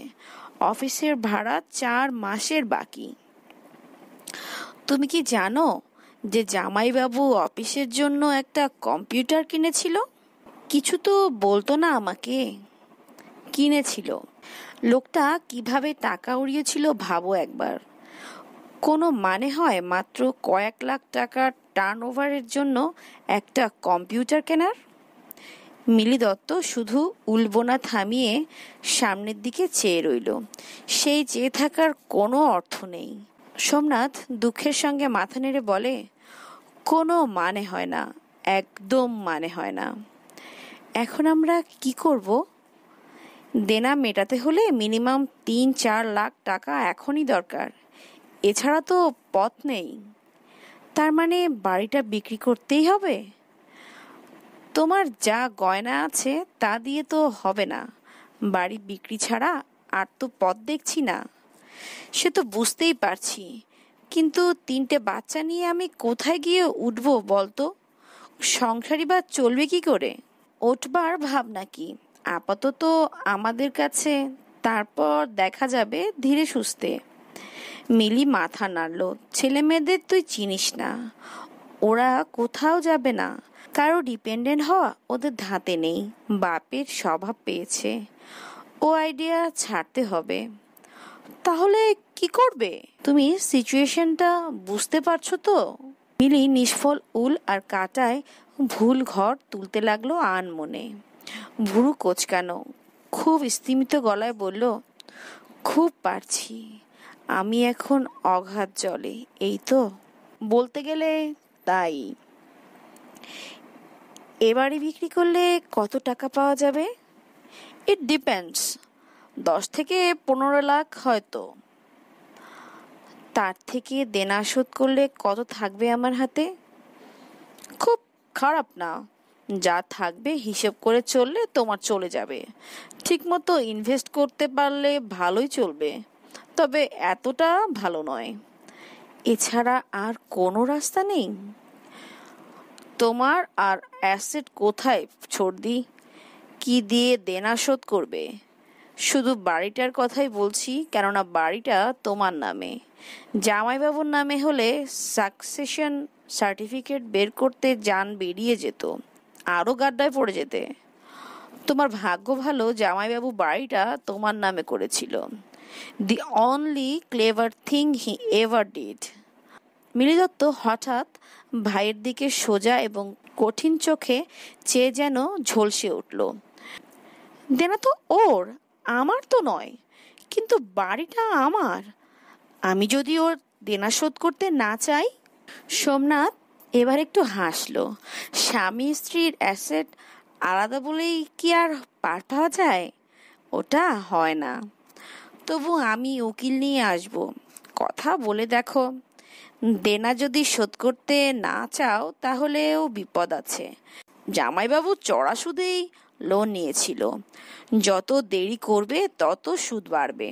অফিসের ভাড়া চার মাসের বাকি তুমি কি জানো যে জামাইবাবু অফিসের জন্য একটা কম্পিউটার কিনেছিল কিছু তো বলতো না আমাকে কিনেছিল লোকটা কিভাবে টাকা উড়িয়েছিল ভাবো একবার কোনো মানে হয় মাত্র কয়েক লাখ টাকার টার্ন জন্য একটা কম্পিউটার কেনার মিলি দত্ত শুধু উলবোনা থামিয়ে সামনের দিকে চেয়ে রইল সেই চেয়ে থাকার কোনো অর্থ নেই সোমনাথ দুঃখের সঙ্গে মাথা নেড়ে বলে কোনো মানে হয় না একদম মানে হয় না এখন আমরা কি করব দেনা মেটাতে হলে মিনিমাম তিন চার লাখ টাকা এখনই দরকার এছাড়া তো পথ নেই তার মানে বাড়িটা বিক্রি করতেই হবে তোমার যা গয়না আছে তা দিয়ে তো হবে না বাড়ি বিক্রি ছাড়া আর তো পথ দেখছি না সে তো বুঝতেই পারছি কিন্তু তিনটে বাচ্চা নিয়ে আমি কোথায় গিয়ে উঠব বলতো সংসারই বা চলবে কি করে ওঠবার ভাবনা কি আপাতত আমাদের কাছে তারপর দেখা যাবে ধীরে সুস্থে মিলি মাথা নাড়ল ছেলে মেয়েদের তুই চিনিস না ওরা কোথাও যাবে না কারো ডিপেন্ডেন্ট হওয়া ওদের ধাতে নেই বাপের স্বভাব পেয়েছে ও আইডিয়া ছাড়তে হবে তাহলে কি করবে তুমি সিচুয়েশনটা বুঝতে পারছো তো মিলি নিষ্ফল উল আর কাটায় ভুল ঘর তুলতে লাগলো আন মনে ভুরু কোচকানো খুব স্তিমিত গলায় বলল খুব পারছি আমি এখন অঘাত জলে এই তো বলতে গেলে তাই এবারে বিক্রি করলে কত টাকা পাওয়া যাবে ইট ডিপেন্ডস দশ থেকে পনেরো লাখ হয়তো তার থেকে দেনা শোধ করলে কত থাকবে আমার হাতে খুব খারাপ না যা থাকবে হিসেব করে চললে তোমার চলে যাবে ঠিক মতো ইনভেস্ট করতে পারলে ভালোই চলবে তবে এতটা ভালো নয় এছাড়া আর কোনো রাস্তা নেই তোমার আর অ্যাসেট কোথায় দি কি দিয়ে দেনা শোধ করবে শুধু বাড়িটার কথাই বলছি কেননা বাড়িটা তোমার নামে জামাইবাবুর নামে হলে সাকসেশন সার্টিফিকেট বের করতে যান বেরিয়ে যেত আরও গাড্ডায় পড়ে যেতে তোমার ভাগ্য ভালো জামাইবাবু বাড়িটা তোমার নামে করেছিল the only clever thing he ever did Mili Dutta হঠাৎ ভাইয়ের দিকে সোজা এবং কঠিন চোখে চেয়ে যেন ঝলসে উঠল দেনা তো ওর আমার তো নয় কিন্তু বাড়িটা আমার আমি যদি ওর দেনা শোধ করতে না চাই সোমনাথ এবার একটু হাসল স্বামী স্ত্রীর অ্যাসেট আলাদা বলেই কি আর পার পাওয়া যায় ওটা হয় না তবু আমি উকিল নিয়ে আসব কথা বলে দেখো দেনা যদি শোধ করতে না চাও তাহলেও বিপদ আছে জামাইবাবু চড়া সুদেই লোন নিয়েছিল যত দেরি করবে তত সুদ বাড়বে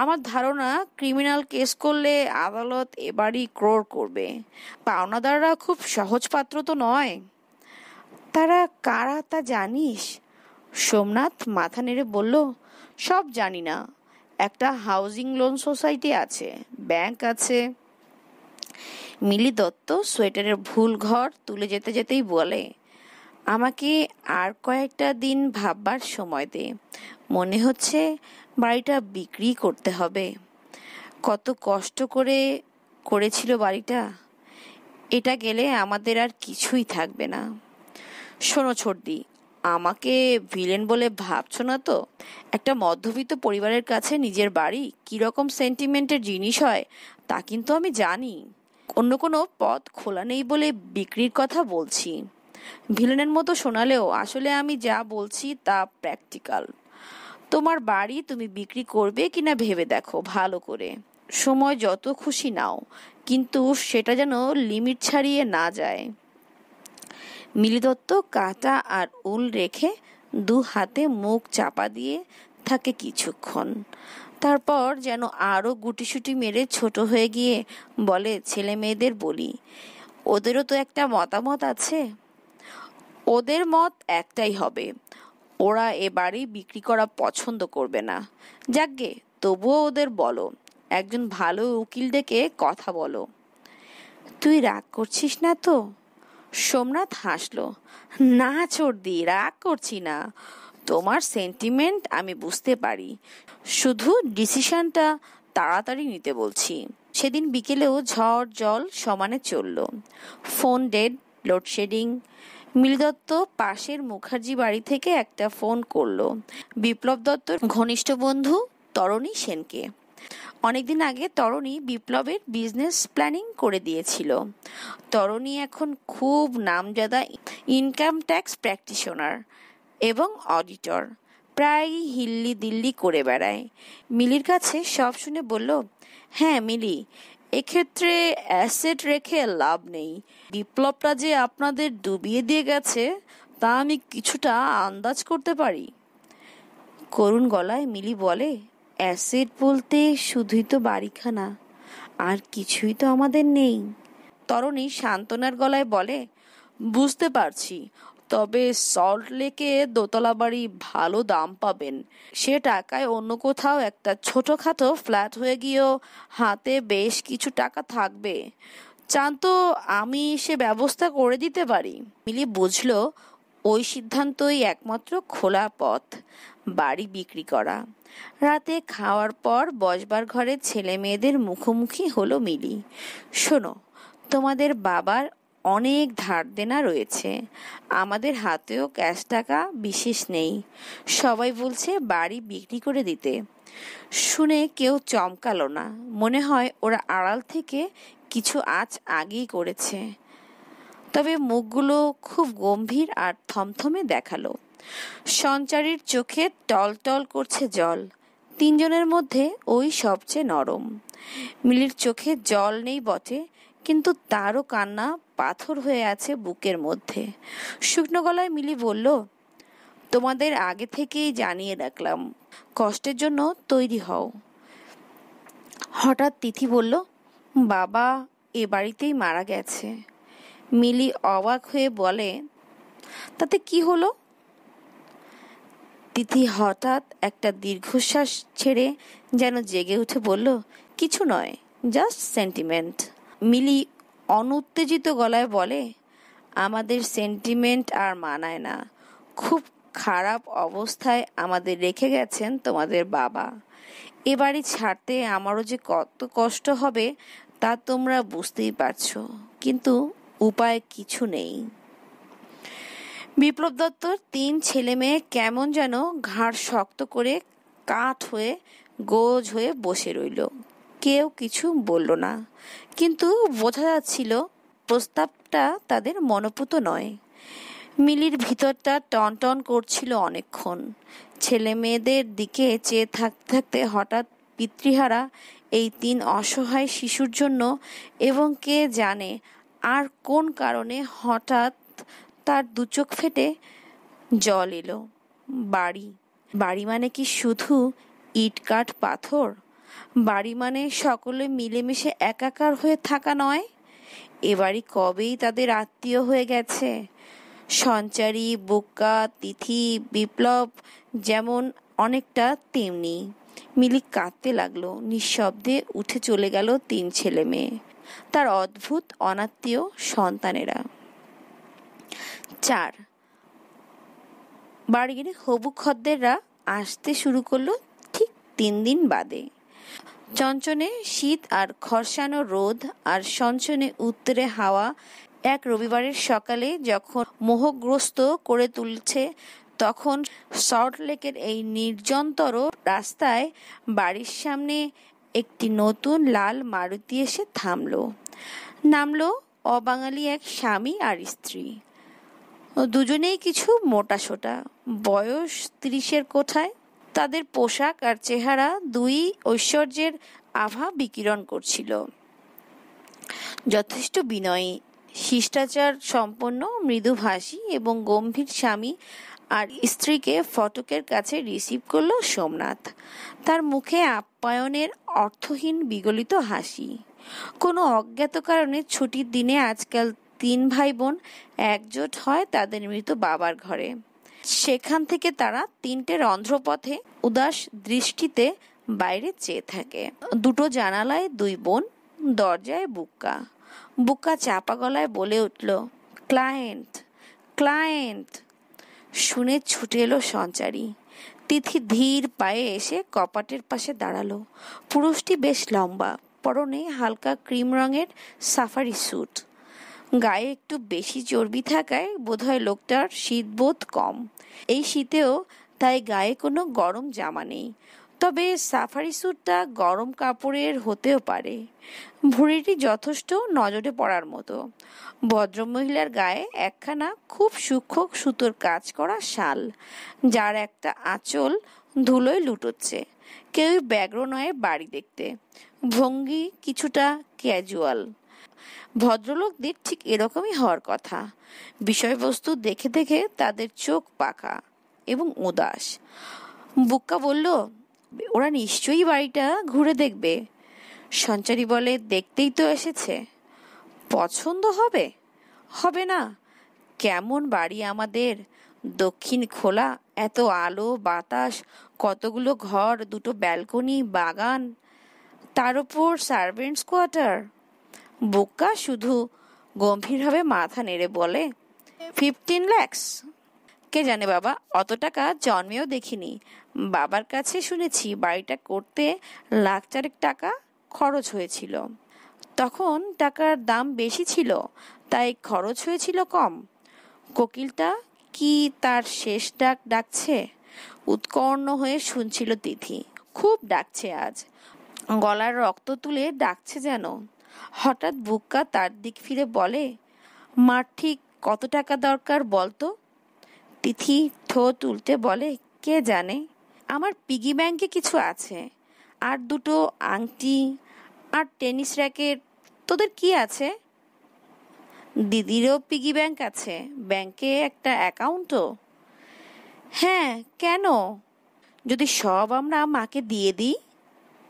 আমার ধারণা ক্রিমিনাল কেস করলে আদালত এবারই ক্রোর করবে পাওনাদাররা খুব সহজ পাত্র তো নয় তারা কারা তা জানিস সোমনাথ মাথা নেড়ে বলল সব জানি না একটা হাউজিং লোন সোসাইটি আছে ব্যাংক আছে মিলি দত্ত সোয়েটারের ভুল ঘর তুলে যেতে যেতেই বলে আমাকে আর কয়েকটা দিন ভাববার সময় দে মনে হচ্ছে বাড়িটা বিক্রি করতে হবে কত কষ্ট করে করেছিল বাড়িটা এটা গেলে আমাদের আর কিছুই থাকবে না শোনো ছর্দি আমাকে ভিলেন বলে ভাবছো না তো একটা মধ্যবিত্ত পরিবারের কাছে নিজের বাড়ি কীরকম সেন্টিমেন্টের জিনিস হয় তা কিন্তু আমি জানি অন্য কোনো পথ খোলা নেই বলে বিক্রির কথা বলছি ভিলেনের মতো শোনালেও আসলে আমি যা বলছি তা প্র্যাকটিক্যাল তোমার বাড়ি তুমি বিক্রি করবে কিনা ভেবে দেখো ভালো করে সময় যত খুশি নাও কিন্তু সেটা যেন লিমিট ছাড়িয়ে না যায় মিলিদত্ত কাটা আর উল রেখে দু হাতে মুখ চাপা দিয়ে থাকে কিছুক্ষণ তারপর যেন আরও গুটিসুটি মেরে ছোট হয়ে গিয়ে বলে ছেলে মেয়েদের বলি ওদেরও তো একটা মতামত আছে ওদের মত একটাই হবে ওরা এ বাড়ি বিক্রি করা পছন্দ করবে না যাকগে তবুও ওদের বলো একজন ভালো উকিল ডেকে কথা বলো তুই রাগ করছিস না তো সোমনাথ হাসলো না চর্দি রাগ করছি না তোমার সেন্টিমেন্ট আমি বুঝতে পারি শুধু ডিসিশনটা তাড়াতাড়ি নিতে বলছি সেদিন বিকেলেও ঝড় জল সমানে চলল ফোন ডেড লোডশেডিং মিলদত্ত পাশের মুখার্জি বাড়ি থেকে একটা ফোন করল বিপ্লব দত্তর ঘনিষ্ঠ বন্ধু তরণী সেনকে অনেকদিন আগে তরণী বিপ্লবের বিজনেস প্ল্যানিং করে দিয়েছিল তরণী এখন খুব নামজাদা ইনকাম ট্যাক্স প্র্যাকটিশনার এবং অডিটর প্রায়ই হিল্লি দিল্লি করে বেড়ায় মিলির কাছে সব শুনে বলল হ্যাঁ মিলি এক্ষেত্রে অ্যাসেট রেখে লাভ নেই বিপ্লবটা যে আপনাদের ডুবিয়ে দিয়ে গেছে তা আমি কিছুটা আন্দাজ করতে পারি করুণ গলায় মিলি বলে অ্যাসেট বলতে শুধুই তো বাড়িখানা আর কিছুই তো আমাদের নেই তরণী সান্ত্বনার গলায় বলে বুঝতে পারছি তবে সল্টলেকে দোতলা বাড়ি ভালো দাম পাবেন সে টাকায় অন্য কোথাও একটা ছোটোখাটো ফ্ল্যাট হয়ে গিয়েও হাতে বেশ কিছু টাকা থাকবে চান তো আমি সে ব্যবস্থা করে দিতে পারি মিলি বুঝল ওই সিদ্ধান্তই একমাত্র খোলা পথ বাড়ি বিক্রি করা রাতে খাওয়ার পর বসবার ঘরে ছেলে মেয়েদের মুখোমুখি হলো মিলি শোনো তোমাদের বাবার অনেক ধার দেনা রয়েছে আমাদের হাতেও ক্যাশ টাকা বিশেষ নেই সবাই বলছে বাড়ি বিক্রি করে দিতে শুনে কেউ চমকালো না মনে হয় ওরা আড়াল থেকে কিছু আজ আগেই করেছে তবে মুখগুলো খুব গম্ভীর আর থমথমে দেখালো সঞ্চারীর চোখে টলটল করছে জল তিনজনের মধ্যে ওই সবচেয়ে নরম মিলির চোখে জল নেই বটে কিন্তু তারও কান্না পাথর হয়ে আছে বুকের মধ্যে শুকনো গলায় মিলি বলল তোমাদের আগে থেকেই জানিয়ে রাখলাম কষ্টের জন্য তৈরি হও হঠাৎ তিথি বলল বাবা এ বাড়িতেই মারা গেছে মিলি অবাক হয়ে বলে তাতে কি হলো তিথি হঠাৎ একটা দীর্ঘশ্বাস ছেড়ে যেন জেগে উঠে বলল কিছু নয় জাস্ট সেন্টিমেন্ট মিলি অনুত্তেজিত গলায় বলে আমাদের সেন্টিমেন্ট আর মানায় না খুব খারাপ অবস্থায় আমাদের রেখে গেছেন তোমাদের বাবা এ বাড়ি ছাড়তে আমারও যে কত কষ্ট হবে তা তোমরা বুঝতেই পারছো কিন্তু উপায় কিছু নেই বিপ্লব দত্তর তিন ছেলে মেয়ে কেমন যেন ঘাড় শক্ত করে কাঠ হয়ে গোজ হয়ে বসে রইল কেউ কিছু বলল না কিন্তু বোঝা যাচ্ছিল প্রস্তাবটা তাদের মনোপুত নয় মিলির ভিতরটা টনটন করছিল অনেকক্ষণ ছেলে মেয়েদের দিকে চেয়ে থাকতে থাকতে হঠাৎ পিতৃহারা এই তিন অসহায় শিশুর জন্য এবং কে জানে আর কোন কারণে হঠাৎ তার দুচোখ ফেটে জল এলো বাড়ি বাড়ি মানে কি শুধু ইট কাঠ পাথর বাড়ি মানে সকলে মিলেমিশে একাকার হয়ে থাকা নয় এ বাড়ি কবেই তাদের আত্মীয় হয়ে গেছে সঞ্চারী বোকা তিথি বিপ্লব যেমন অনেকটা তেমনি মিলি কাঁদতে লাগলো নিঃশব্দে উঠে চলে গেল তিন ছেলে মেয়ে তার অদ্ভুত অনাত্মীয় সন্তানেরা চার বাড়ির হবু খদ্দেররা আসতে শুরু করলো ঠিক তিন দিন বাদে চঞ্চনে শীত আর খরসানো রোদ আর সঞ্চনে উত্তরে হাওয়া এক রবিবারের সকালে যখন মোহগ্রস্ত করে তুলছে তখন সল্টলেকের এই নির্জনতর রাস্তায় বাড়ির সামনে একটি নতুন লাল মারুতি এসে থামল নামল অবাঙালি এক স্বামী আর স্ত্রী দুজনেই কিছু মোটাসোটা বয়স ত্রিশের কোঠায় তাদের পোশাক আর চেহারা দুই ঐশ্বর্যের আভা বিকিরণ করছিল যথেষ্ট বিনয়ী শিষ্টাচার সম্পন্ন মৃদুভাষী এবং গম্ভীর স্বামী আর স্ত্রীকে ফটকের কাছে রিসিভ করল সোমনাথ তার মুখে আপ্যায়নের অর্থহীন বিগলিত হাসি কোনো অজ্ঞাত কারণে ছুটির দিনে আজকাল তিন ভাই বোন একজোট হয় তাদের মৃত বাবার ঘরে সেখান থেকে তারা তিনটে রন্ধ্রপথে উদাস দৃষ্টিতে বাইরে চেয়ে থাকে দুটো জানালায় দুই বোন দরজায় বুক্কা বুক্কা চাপা গলায় বলে উঠল ক্লায়েন্ট ক্লায়েন্ট শুনে ছুটে এলো সঞ্চারী তিথি ধীর পায়ে এসে কপাটের পাশে দাঁড়ালো পুরুষটি বেশ লম্বা পরনে হালকা ক্রিম রঙের সাফারি স্যুট গায়ে একটু বেশি চর্বি থাকায় বোধহয় লোকটার শীতবোধ কম এই শীতেও তাই গায়ে কোনো গরম জামা নেই তবে সাফারি স্যুটটা গরম কাপড়ের হতেও পারে ভুঁড়িটি যথেষ্ট নজরে পড়ার মতো ভদ্রমহিলার গায়ে একখানা খুব সূক্ষ্ম সুতোর কাজ করা শাল যার একটা আঁচল ধুলোয় লুটোচ্ছে কেউ ব্যগ্র নয় বাড়ি দেখতে ভঙ্গি কিছুটা ক্যাজুয়াল ভদ্রলোকদের ঠিক এরকমই হওয়ার কথা বিষয়বস্তু দেখে দেখে তাদের চোখ পাকা এবং উদাস বুক্কা বলল ওরা নিশ্চয়ই বাড়িটা ঘুরে দেখবে সঞ্চারী বলে দেখতেই তো এসেছে পছন্দ হবে হবে না কেমন বাড়ি আমাদের দক্ষিণ খোলা এত আলো বাতাস কতগুলো ঘর দুটো ব্যালকনি বাগান তার উপর সার্ভেন্টস কোয়ার্টার বুকা শুধু গম্ভীরভাবে মাথা নেড়ে বলে ফিফটিন ল্যাক্স কে জানে বাবা অত টাকা জন্মেও দেখিনি বাবার কাছে শুনেছি বাড়িটা করতে লাখ চারেক টাকা খরচ হয়েছিল তখন টাকার দাম বেশি ছিল তাই খরচ হয়েছিল কম কোকিলটা কি তার শেষ ডাক ডাকছে উৎকর্ণ হয়ে শুনছিল তিথি খুব ডাকছে আজ গলার রক্ত তুলে ডাকছে যেন হঠাৎ বুক্কা তার দিক ফিরে বলে মার ঠিক কত টাকা দরকার বলতো তিথি ঠো তুলতে বলে কে জানে আমার পিগি ব্যাংকে কিছু আছে আর দুটো আংটি আর টেনিস র্যাকেট তোদের কি আছে দিদিরও পিগি ব্যাংক আছে ব্যাংকে একটা অ্যাকাউন্টও হ্যাঁ কেন যদি সব আমরা মাকে দিয়ে দিই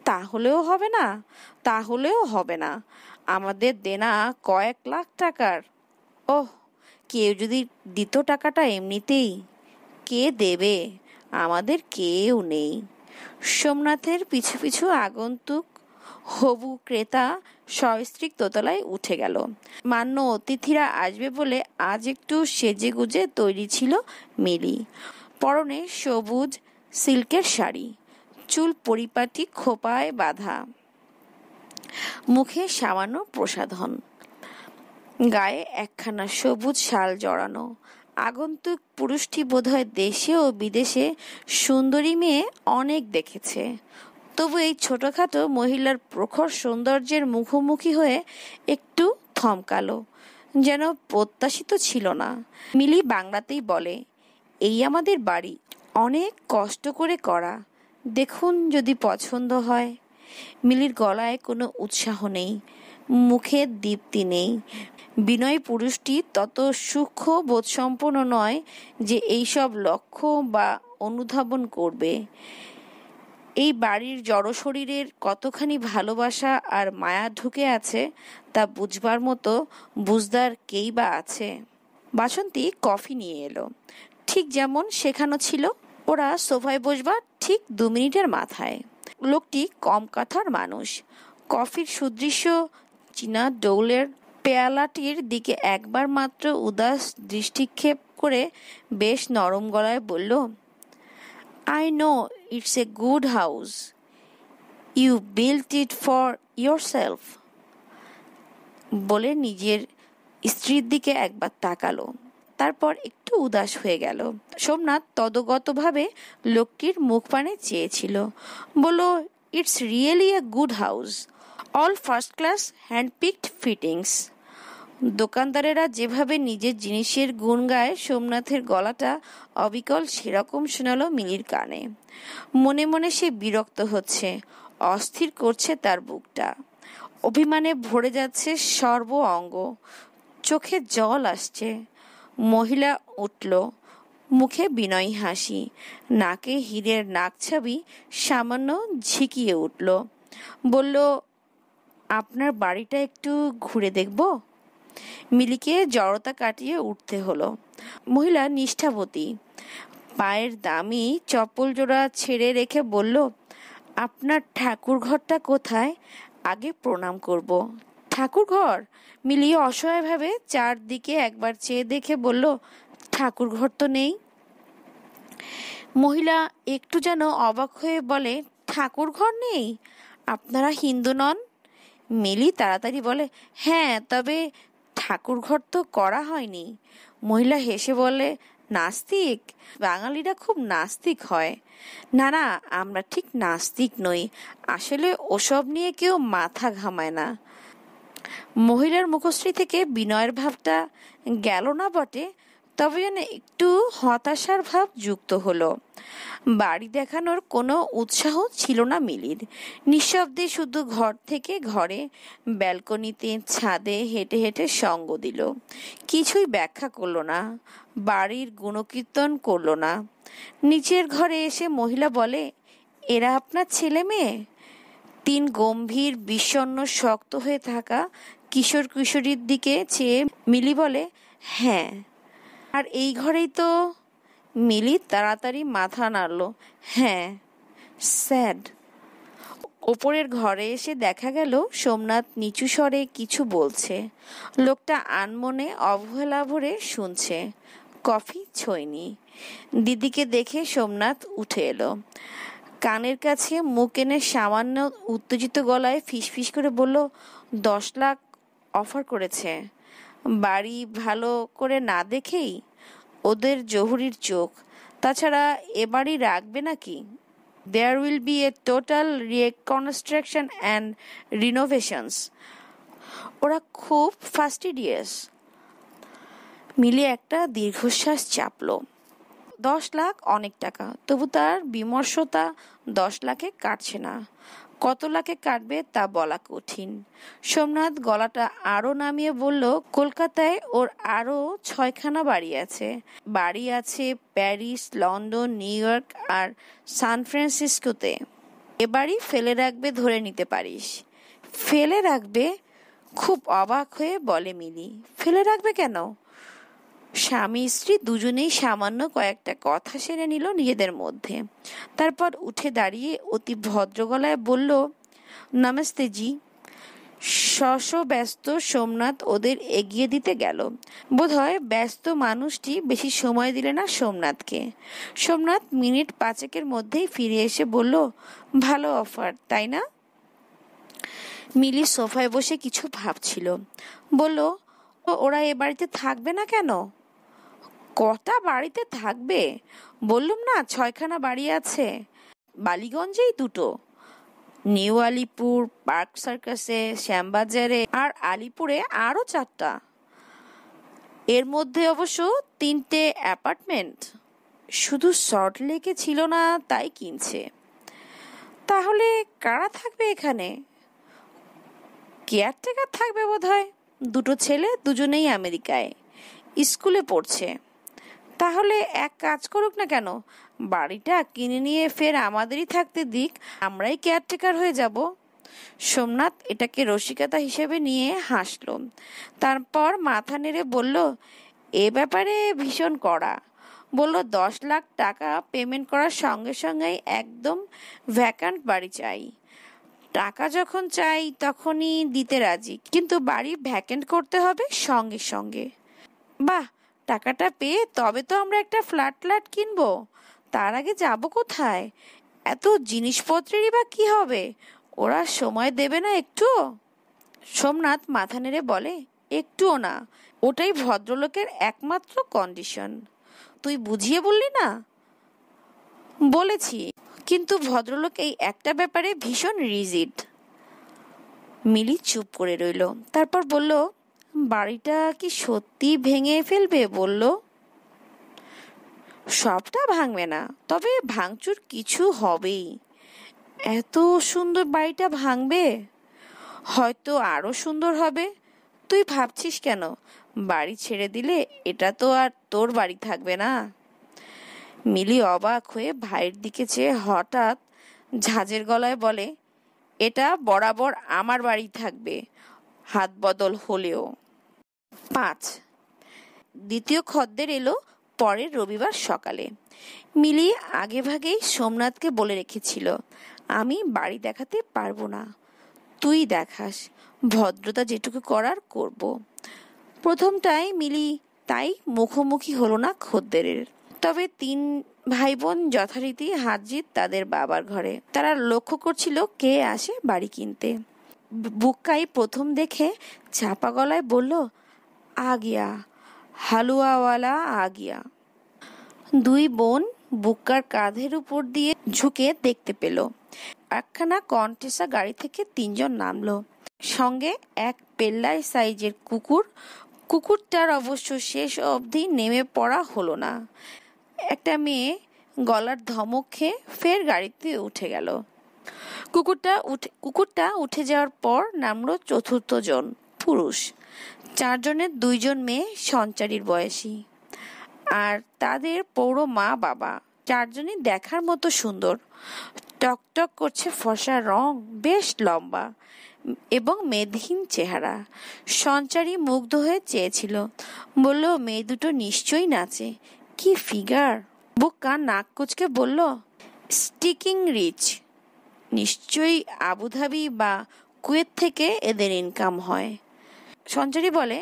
তাহলেও হবে না তাহলেও হবে না আমাদের দেনা কয়েক লাখ টাকার ওহ কেউ যদি দিত টাকাটা এমনিতেই কে দেবে আমাদের কেউ নেই সোমনাথের পিছু পিছু আগন্তুক হবু ক্রেতা সস্ত্রিক দোতলায় উঠে গেল মান্য অতিথিরা আসবে বলে আজ একটু সেজে গুজে তৈরি ছিল মিলি পরনে সবুজ সিল্কের শাড়ি চুল পরিপাটি খোপায় বাঁধা মুখে সামান্য প্রসাধন গায়ে একখানা সবুজ শাল জড়ানো আগন্তুক পুরুষটি বোধহয় দেশে ও বিদেশে সুন্দরী মেয়ে অনেক দেখেছে তবু এই ছোটখাটো মহিলার প্রখর সৌন্দর্যের মুখোমুখি হয়ে একটু থমকালো যেন প্রত্যাশিত ছিল না মিলি বাংলাতেই বলে এই আমাদের বাড়ি অনেক কষ্ট করে করা দেখুন যদি পছন্দ হয় মিলির গলায় কোনো উৎসাহ নেই মুখে দীপ্তি নেই বিনয় পুরুষটি তত সূক্ষ্ম বোধসম্পন্ন নয় যে এইসব লক্ষ্য বা অনুধাবন করবে এই বাড়ির জড় শরীরের কতখানি ভালোবাসা আর মায়া ঢুকে আছে তা বুঝবার মতো বুঝদার কেই বা আছে বাসন্তী কফি নিয়ে এলো ঠিক যেমন সেখানো ছিল ওরা সোফায় বসবার ঠিক দু মিনিটের মাথায় লোকটি কম কথার মানুষ কফির সুদৃশ্য চীনা ডৌলের পেয়ালাটির দিকে একবার মাত্র উদাস দৃষ্টিক্ষেপ করে বেশ নরম গলায় বলল I know it's a good house you built it for yourself বলে নিজের স্ত্রীর দিকে একবার তাকালো তারপর একটু উদাস হয়ে গেল সোমনাথ তদগতভাবে লোকটির মুখ পানে চেয়েছিল বলল it's really a good house all first class picked fittings দোকানদারেরা যেভাবে নিজের জিনিসের গুণ গায় সোমনাথের গলাটা অবিকল সেরকম শোনালো মিনির কানে মনে মনে সে বিরক্ত হচ্ছে অস্থির করছে তার বুকটা অভিমানে ভরে যাচ্ছে সর্ব অঙ্গ চোখে জল আসছে মহিলা উঠল মুখে বিনয় হাসি নাকে হীরের নাকছাবি সামান্য ঝিকিয়ে উঠল বলল আপনার বাড়িটা একটু ঘুরে দেখব মিলিকে জড়তা কাটিয়ে উঠতে হলো মহিলা নিষ্ঠাবতী পায়ের দামি চপ্পল জোড়া ছেড়ে রেখে বলল আপনার ঠাকুর ঘরটা কোথায় আগে প্রণাম করব ঠাকুরঘর মিলিয়ে অসহায়ভাবে চারদিকে একবার চেয়ে দেখে বলল ঠাকুরঘর তো নেই মহিলা একটু যেন অবাক হয়ে বলে ঠাকুরঘর নেই আপনারা হিন্দু নন মিলি তাড়াতাড়ি বলে হ্যাঁ তবে ঠাকুরঘর তো করা হয়নি মহিলা হেসে বলে নাস্তিক বাঙালিরা খুব নাস্তিক হয় না না আমরা ঠিক নাস্তিক নই আসলে ওসব নিয়ে কেউ মাথা ঘামায় না মহিলার মুখশ্রী থেকে বিনয়ের ভাবটা গেল না বটে তবে যেন একটু হতাশার ভাব যুক্ত হলো বাড়ি দেখানোর কোনো উৎসাহ ছিল না মিলির নিঃশব্দে শুধু ঘর থেকে ঘরে ব্যালকনিতে ছাদে হেঁটে হেঁটে সঙ্গ দিল কিছুই ব্যাখ্যা করলো না বাড়ির গুণকীর্তন করলো না নিচের ঘরে এসে মহিলা বলে এরা আপনার ছেলে মেয়ে তিন গম্ভীর বিষণ্ন শক্ত হয়ে থাকা কিশোর কিশোরীর দিকে চেয়ে মিলি বলে হ্যাঁ আর এই ঘরেই তো মিলি তাড়াতাড়ি মাথা নাড়ল হ্যাঁ স্যাড ওপরের ঘরে এসে দেখা গেল সোমনাথ নিচু স্বরে কিছু বলছে লোকটা আনমনে অবহেলা ভরে শুনছে কফি ছয়নি দিদিকে দেখে সোমনাথ উঠে এলো কানের কাছে মুখ এনে সামান্য উত্তেজিত গলায় ফিসফিস করে বলল দশ লাখ অফার করেছে বাড়ি ভালো করে না দেখেই ওদের জহুরির চোখ তাছাড়া এ বাড়ি রাখবে নাকি there will be a total reconstruction and renovations ওরা খুব ফাস্টিডিয়াস মিলে একটা দীর্ঘশ্বাস চাপলো দশ লাখ অনেক টাকা তবু তার বিমর্ষতা দশ লাখে কাটছে না কত লাখে কাটবে তা বলা কঠিন সোমনাথ গলাটা আরও নামিয়ে বলল কলকাতায় ওর আরও ছয়খানা বাড়ি আছে বাড়ি আছে প্যারিস লন্ডন নিউ ইয়র্ক আর সান ফ্রান্সিসকোতে এ বাড়ি ফেলে রাখবে ধরে নিতে পারিস ফেলে রাখবে খুব অবাক হয়ে বলে মিলি ফেলে রাখবে কেন স্বামী স্ত্রী দুজনেই সামান্য কয়েকটা কথা সেরে নিল নিজেদের মধ্যে তারপর উঠে দাঁড়িয়ে অতি ভদ্র গলায় বলল নমস্তে জি ব্যস্ত সোমনাথ ওদের এগিয়ে দিতে গেল বোধহয় ব্যস্ত মানুষটি বেশি সময় দিলে না সোমনাথকে সোমনাথ মিনিট পাঁচেকের মধ্যেই ফিরে এসে বলল ভালো অফার তাই না মিলি সোফায় বসে কিছু ভাবছিল বলল ওরা এ বাড়িতে থাকবে না কেন কটা বাড়িতে থাকবে বললুম না ছয়খানা বাড়ি আছে বালিগঞ্জেই দুটো নিউ আলিপুর পার্ক সার্কাসে শ্যামবাজারে আর আলিপুরে আরও চারটা এর মধ্যে অবশ্য তিনটে অ্যাপার্টমেন্ট শুধু শর্ট লেকে ছিল না তাই কিনছে তাহলে কারা থাকবে এখানে কেয়ারটেকার থাকবে বোধ হয় দুটো ছেলে দুজনেই আমেরিকায় স্কুলে পড়ছে তাহলে এক কাজ করুক না কেন বাড়িটা কিনে নিয়ে ফের আমাদেরই থাকতে দিক আমরাই কেয়ারটেকার হয়ে যাব সোমনাথ এটাকে রসিকতা হিসেবে নিয়ে হাসল তারপর মাথা নেড়ে বলল এ ব্যাপারে ভীষণ কড়া বলল দশ লাখ টাকা পেমেন্ট করার সঙ্গে সঙ্গেই একদম ভ্যাকান্ট বাড়ি চাই টাকা যখন চাই তখনই দিতে রাজি কিন্তু বাড়ি ভ্যাকেন্ট করতে হবে সঙ্গে সঙ্গে বাহ টাকাটা পেয়ে তবে তো আমরা একটা ফ্ল্যাট ফ্ল্যাট কিনবো তার আগে যাব কোথায় এত জিনিসপত্রেরই বা কি হবে ওরা সময় দেবে না একটু সোমনাথ মাথা নেড়ে বলে একটুও না ওটাই ভদ্রলোকের একমাত্র কন্ডিশন তুই বুঝিয়ে বললি না বলেছি কিন্তু ভদ্রলোক এই একটা ব্যাপারে ভীষণ রিজিড মিলি চুপ করে রইল তারপর বলল বাড়িটা কি সত্যি ভেঙে ফেলবে বলল সবটা ভাঙবে না তবে ভাঙচুর কিছু হবেই এত সুন্দর বাড়িটা ভাঙবে হয়তো আরও সুন্দর হবে তুই ভাবছিস কেন বাড়ি ছেড়ে দিলে এটা তো আর তোর বাড়ি থাকবে না মিলি অবাক হয়ে ভাইয়ের দিকে চেয়ে হঠাৎ ঝাঁঝের গলায় বলে এটা বরাবর আমার বাড়ি থাকবে হাত বদল হলেও পাঁচ দ্বিতীয় খদ্দের এলো পরের রবিবার সকালে মিলি আগেভাগেই সোমনাথকে বলে রেখেছিল আমি বাড়ি দেখাতে পারবো না তুই দেখাস ভদ্রতা যেটুকু করার করব। প্রথমটাই মিলি তাই মুখোমুখি হলো না খদ্দের তবে তিন ভাই বোন যথারীতি হাজির তাদের বাবার ঘরে তারা লক্ষ্য করছিল কে আসে বাড়ি কিনতে বুকাই প্রথম দেখে চাপা গলায় বলল আগিয়া হালুয়াওয়ালা আগিয়া দুই বোন বুকার কাঁধের উপর দিয়ে ঝুঁকে দেখতে পেল একখানা কন্টেসা গাড়ি থেকে তিনজন নামলো সঙ্গে এক পেল্লাই সাইজের কুকুর কুকুরটার অবশ্য শেষ অবধি নেমে পড়া হলো না একটা মেয়ে গলার ধমক খেয়ে ফের গাড়িতে উঠে গেল কুকুরটা উঠে কুকুরটা উঠে যাওয়ার পর নামলো চতুর্থ জন পুরুষ চারজনের দুইজন মেয়ে সঞ্চারীর বয়সী আর তাদের পৌর মা বাবা চারজনই দেখার মতো সুন্দর টকটক করছে ফসা রং বেশ লম্বা এবং মেদহীন চেহারা সঞ্চারী মুগ্ধ হয়ে চেয়েছিল বলল মেয়ে দুটো নিশ্চয়ই নাচে কি ফিগার বোকা নাক কুচকে বলল স্টিকিং রিচ নিশ্চয়ই আবুধাবি বা কুয়েত থেকে এদের ইনকাম হয় সঞ্চারী বলে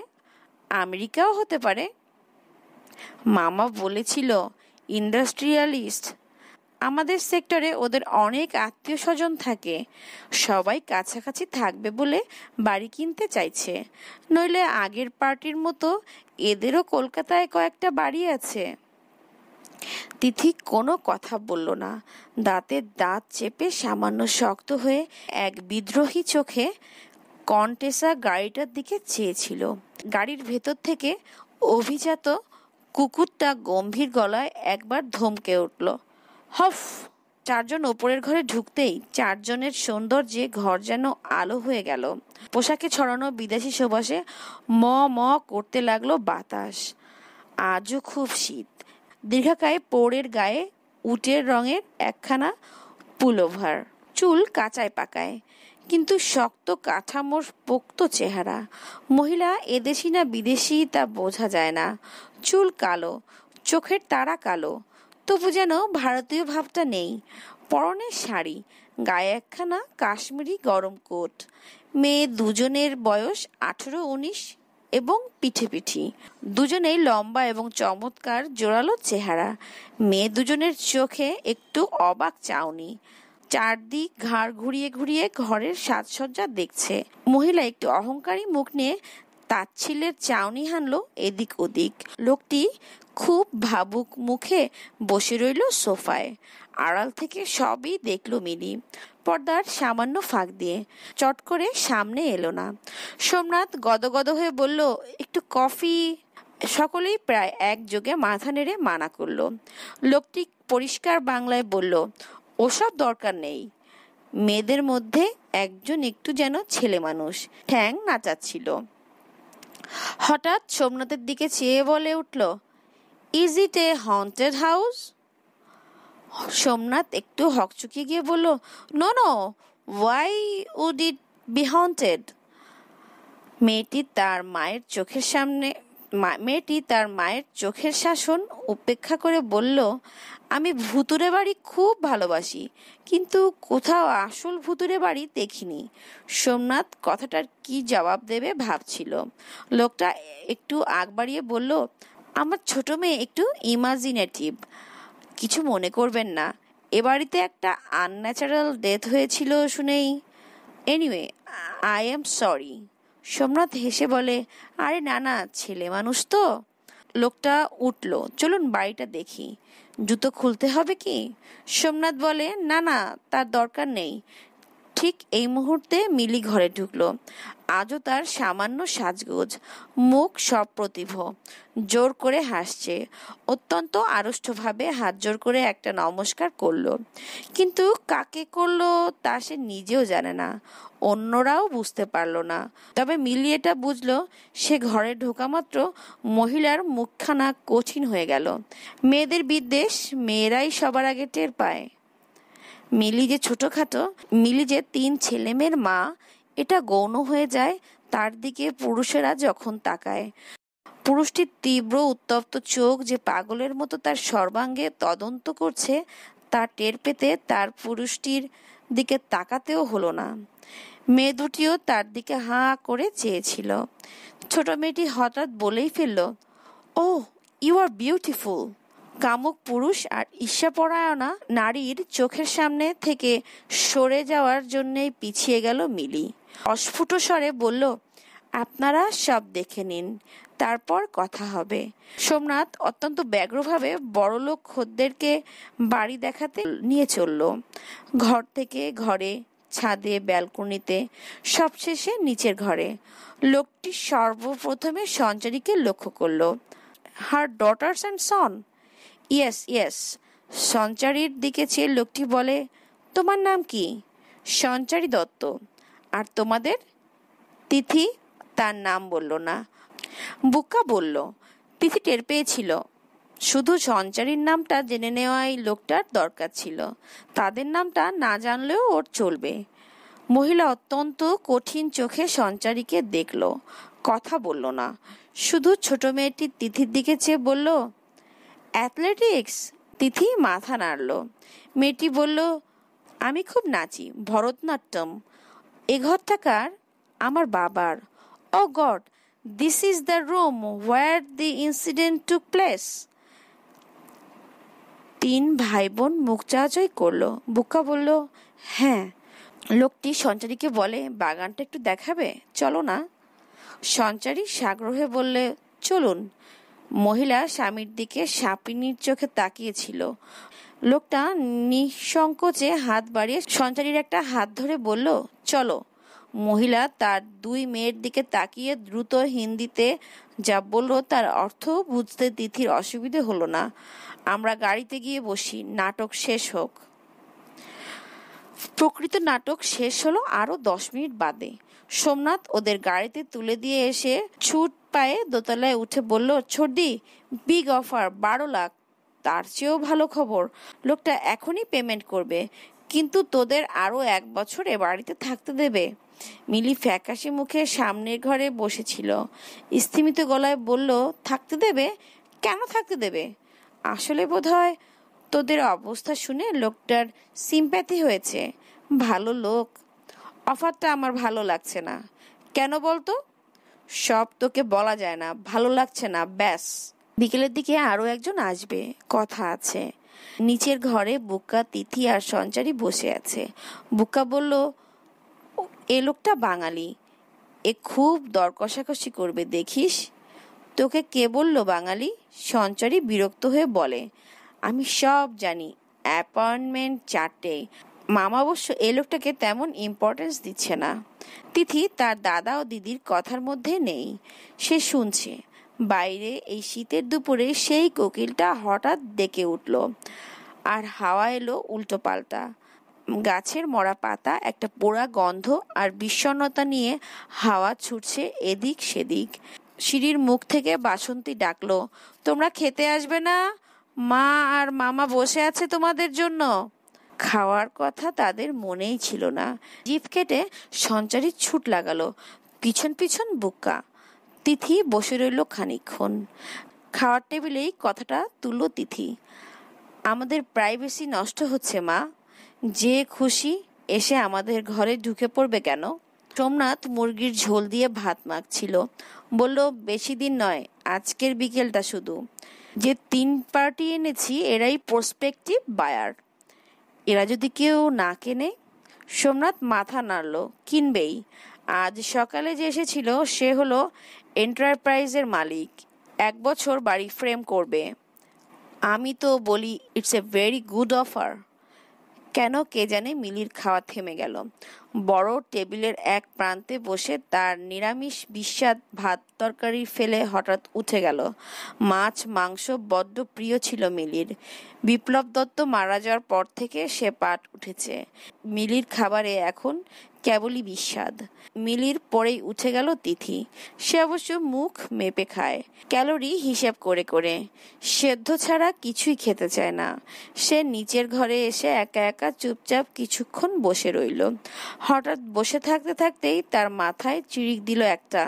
আমেরিকাও হতে পারে মামা বলেছিল ইন্ডাস্ট্রিয়ালিস্ট আমাদের সেক্টরে ওদের অনেক আত্মীয় স্বজন থাকে সবাই কাছাকাছি থাকবে বলে বাড়ি কিনতে চাইছে নইলে আগের পার্টির মতো এদেরও কলকাতায় কয়েকটা বাড়ি আছে তিথি কোনো কথা বলল না দাঁতের দাঁত চেপে সামান্য শক্ত হয়ে এক বিদ্রোহী চোখে কন্টেসা গাড়িটার দিকে চেয়েছিল গাড়ির ভেতর থেকে অভিজাত কুকুরটা গম্ভীর গলায় একবার ধমকে উঠল হফ চারজন ওপরের ঘরে ঢুকতেই চারজনের সৌন্দর্যে ঘর যেন আলো হয়ে গেল পোশাকে ছড়ানো বিদেশি সবাসে ম ম করতে লাগলো বাতাস আজও খুব শীত দীর্ঘাকায় পোড়ের গায়ে উটের রঙের একখানা পুলোভার চুল কাঁচায় পাকায় কিন্তু শক্ত কাঠামোর পোক্ত চেহারা মহিলা এদেশি না বিদেশি তা বোঝা যায় না চুল কালো চোখের তারা কালো তবু যেন ভারতীয় ভাবটা নেই পরনে শাড়ি গায়ে একখানা কাশ্মীরি গরম কোট মেয়ে দুজনের বয়স আঠেরো উনিশ এবং পিঠে পিঠি দুজনেই লম্বা এবং চমৎকার জোরালো চেহারা মেয়ে দুজনের চোখে একটু অবাক চাউনি চারদিক ঘাড় ঘুরিয়ে ঘুরিয়ে ঘরের সাজসজ্জা দেখছে মহিলা একটু অহংকারী মুখ নিয়ে তাচ্ছিলের চাউনি হানলো এদিক ওদিক লোকটি খুব ভাবুক মুখে বসে রইল সোফায় আড়াল থেকে সবই দেখলো মিনি পর্দার সামান্য ফাঁক দিয়ে চট করে সামনে এলো না সোমনাথ গদগদ হয়ে বলল একটু কফি সকলেই প্রায় একযোগে মাথা নেড়ে মানা করলো লোকটি পরিষ্কার বাংলায় বলল ওসব দরকার নেই মেয়েদের মধ্যে একজন একটু যেন ছেলে মানুষ ঠ্যাং নাচাচ্ছিল হঠাৎ সোমনাথের দিকে চেয়ে বলে উঠল is it a haunted house Somnath একটু হকচুকি গিয়ে বলল no no why would it be haunted মেয়েটি তার মায়ের চোখের সামনে মেয়েটি তার মায়ের চোখের শাসন উপেক্ষা করে বলল আমি ভুতুরে বাড়ি খুব ভালোবাসি কিন্তু কোথাও আসল ভুতুরে বাড়ি দেখিনি সোমনাথ কথাটার কি জবাব দেবে ভাবছিল লোকটা একটু আগ বাড়িয়ে বলল আমার ছোট মেয়ে একটু ইমাজিনেটিভ কিছু মনে করবেন না এ বাড়িতে একটা আনন্যাচারাল ডেথ হয়েছিল শুনেই anyway I am sorry Somnath হেসে বলে আরে না না ছেলে মানুষ তো লোকটা উঠল চলুন বাড়িটা দেখি জুতো খুলতে হবে কি সোমনাথ বলে না না তার দরকার নেই ঠিক এই মুহূর্তে মিলি ঘরে ঢুকলো আজও তার সামান্য সাজগোজ মুখ সব প্রতিভ জোর করে হাসছে অত্যন্ত আড়ষ্টভাবে হাত জোর করে একটা নমস্কার করলো কিন্তু কাকে করলো তা সে নিজেও জানে না অন্যরাও বুঝতে পারলো না তবে মিলি এটা বুঝলো সে ঘরে ঢোকা মাত্র মহিলার মুখখানা কঠিন হয়ে গেল মেয়েদের বিদ্বেষ মেয়েরাই সবার আগে টের পায় মিলি যে ছোটোখাটো মিলি যে তিন ছেলেমেয়ের মা এটা গৌণ হয়ে যায় তার দিকে পুরুষেরা যখন তাকায় পুরুষটির তীব্র উত্তপ্ত চোখ যে পাগলের মতো তার সর্বাঙ্গে তদন্ত করছে তা টের পেতে তার পুরুষটির দিকে তাকাতেও হলো না মেয়ে দুটিও তার দিকে হাঁ করে চেয়েছিল ছোট মেয়েটি হঠাৎ বলেই ফেলল ও ইউ আর বিউটিফুল কামুক পুরুষ আর ঈর্ষাপরায়ণা নারীর চোখের সামনে থেকে সরে যাওয়ার জন্যেই পিছিয়ে গেল মিলি অস্ফুট স্বরে বলল আপনারা সব দেখে নিন তারপর কথা হবে সোমনাথ অত্যন্ত ব্যগ্রভাবে বড়লোক খদ্দেরকে বাড়ি দেখাতে নিয়ে চলল ঘর থেকে ঘরে ছাদে ব্যালকনিতে সবশেষে নিচের ঘরে লোকটি সর্বপ্রথমে সঞ্চারীকে লক্ষ্য করল her daughters and son yes yes সঞ্চারীর দিকে চেয়ে লোকটি বলে তোমার নাম কি সঞ্চারী দত্ত আর তোমাদের তিথি তার নাম বলল না বুকা বলল তিথি টের পেয়েছিল শুধু সঞ্চারীর নামটা জেনে নেওয়াই লোকটার দরকার ছিল তাদের নামটা না জানলেও ওর চলবে মহিলা অত্যন্ত কঠিন চোখে সঞ্চারীকে দেখল কথা বলল না শুধু ছোট মেয়েটির তিথির দিকে চেয়ে বলল অ্যাথলেটিক্স তিথি মাথা নাড়ল মেয়েটি বলল আমি খুব নাচি ভরতনাট্যম এ ঘরটা আমার বাবার oh god this is the room where the incident took place তিন ভাই বোন মুখ চাচই করলো বুকা বলল হ্যাঁ লোকটি সঞ্চারীকে বলে বাগানটা একটু দেখাবে চলো না সঞ্চারী সাগ্রহে বললে চলুন মহিলা স্বামীর দিকে সাপিনীর চোখে তাকিয়েছিল লোকটা নিঃসংকোচে হাত বাড়িয়ে সঞ্চারীর একটা হাত ধরে বলল চলো মহিলা তার দুই মেয়ের দিকে তাকিয়ে দ্রুত হিন্দিতে যা বলল তার অর্থ বুঝতে তিথির অসুবিধে হলো না আমরা গাড়িতে গিয়ে বসি নাটক শেষ হোক প্রকৃত নাটক শেষ হলো আরও দশ মিনিট বাদে সোমনাথ ওদের গাড়িতে তুলে দিয়ে এসে ছুট পায়ে দোতলায় উঠে বলল ছর্দি বিগ অফার বারো লাখ তার চেয়েও ভালো খবর লোকটা এখনই পেমেন্ট করবে কিন্তু তোদের আরও এক বছর এ বাড়িতে থাকতে দেবে মিলি ফ্যাকাশি মুখে সামনের ঘরে বসেছিল স্তিমিত গলায় বলল থাকতে দেবে কেন থাকতে দেবে আসলে বোধহয় তোদের অবস্থা শুনে লোকটার সিম্প্যাথি হয়েছে ভালো লোক অফারটা আমার ভালো লাগছে না কেন বলতো সব তোকে বলা যায় না ভালো লাগছে না ব্যাস বিকেলের দিকে আরও একজন আসবে কথা আছে নিচের ঘরে বুকা তিথি আর সঞ্চারী বসে আছে বুকা বলল এ লোকটা বাঙালি এ খুব দর কষাকষি করবে দেখিস তোকে কে বলল বাঙালি সঞ্চারী বিরক্ত হয়ে বলে আমি সব জানি অ্যাপয়েন্টমেন্ট চারটে মামা অবশ্য এ লোকটাকে তেমন ইম্পর্টেন্স দিচ্ছে না তিথি তার দাদা ও দিদির কথার মধ্যে নেই সে শুনছে বাইরে এই শীতের দুপুরে সেই কোকিলটা হঠাৎ ডেকে উঠল আর হাওয়া এলো উল্টো পাল্টা গাছের মরা পাতা একটা পোড়া গন্ধ আর বিষণ্নতা নিয়ে হাওয়া ছুটছে এদিক সেদিক সিঁড়ির মুখ থেকে বাসন্তী ডাকলো তোমরা খেতে আসবে না মা আর মামা বসে আছে তোমাদের জন্য খাওয়ার কথা তাদের মনেই ছিল না জিপ কেটে সঞ্চারী ছুট লাগালো পিছন পিছন বুকা তিথি বসে রইল খানিক্ষণ খাওয়ার টেবিলেই কথাটা তুলল তিথি আমাদের প্রাইভেসি নষ্ট হচ্ছে মা যে খুশি এসে আমাদের ঘরে ঢুকে পড়বে কেন সোমনাথ মুরগির ঝোল দিয়ে ভাত মাখছিল বলল বেশি দিন নয় আজকের বিকেলটা শুধু যে তিন পার্টি এনেছি এরাই প্রসপেক্টিভ বায়ার এরা যদি কেউ না কেনে সোমনাথ মাথা নাড়ল কিনবেই আজ সকালে যে এসেছিল সে হলো এন্টারপ্রাইজের মালিক এক বছর বাড়ি ফ্রেম করবে আমি তো বলি it's a very good offer কেন কে জানে মিলির খাওয়া থেমে গেল বড় টেবিলের এক প্রান্তে বসে তার নিরামিষ বিস্বাদ ভাত তরকারি ফেলে হঠাৎ উঠে গেল মাছ মাংস বড্ড প্রিয় ছিল মিলির বিপ্লব দত্ত মারা যাওয়ার পর থেকে সে পাট উঠেছে মিলির খাবারে এখন কেবলই বিস্বাদ মিলির পরেই উঠে গেল তিথি সে অবশ্য মুখ মেপে খায় ক্যালোরি হিসেব করে করে সেদ্ধ ছাড়া কিছুই খেতে চায় না সে নিচের ঘরে এসে একা একা চুপচাপ কিছুক্ষণ বসে রইল হঠাৎ বসে থাকতে থাকতেই তার মাথায় চিড়িক দিল একটা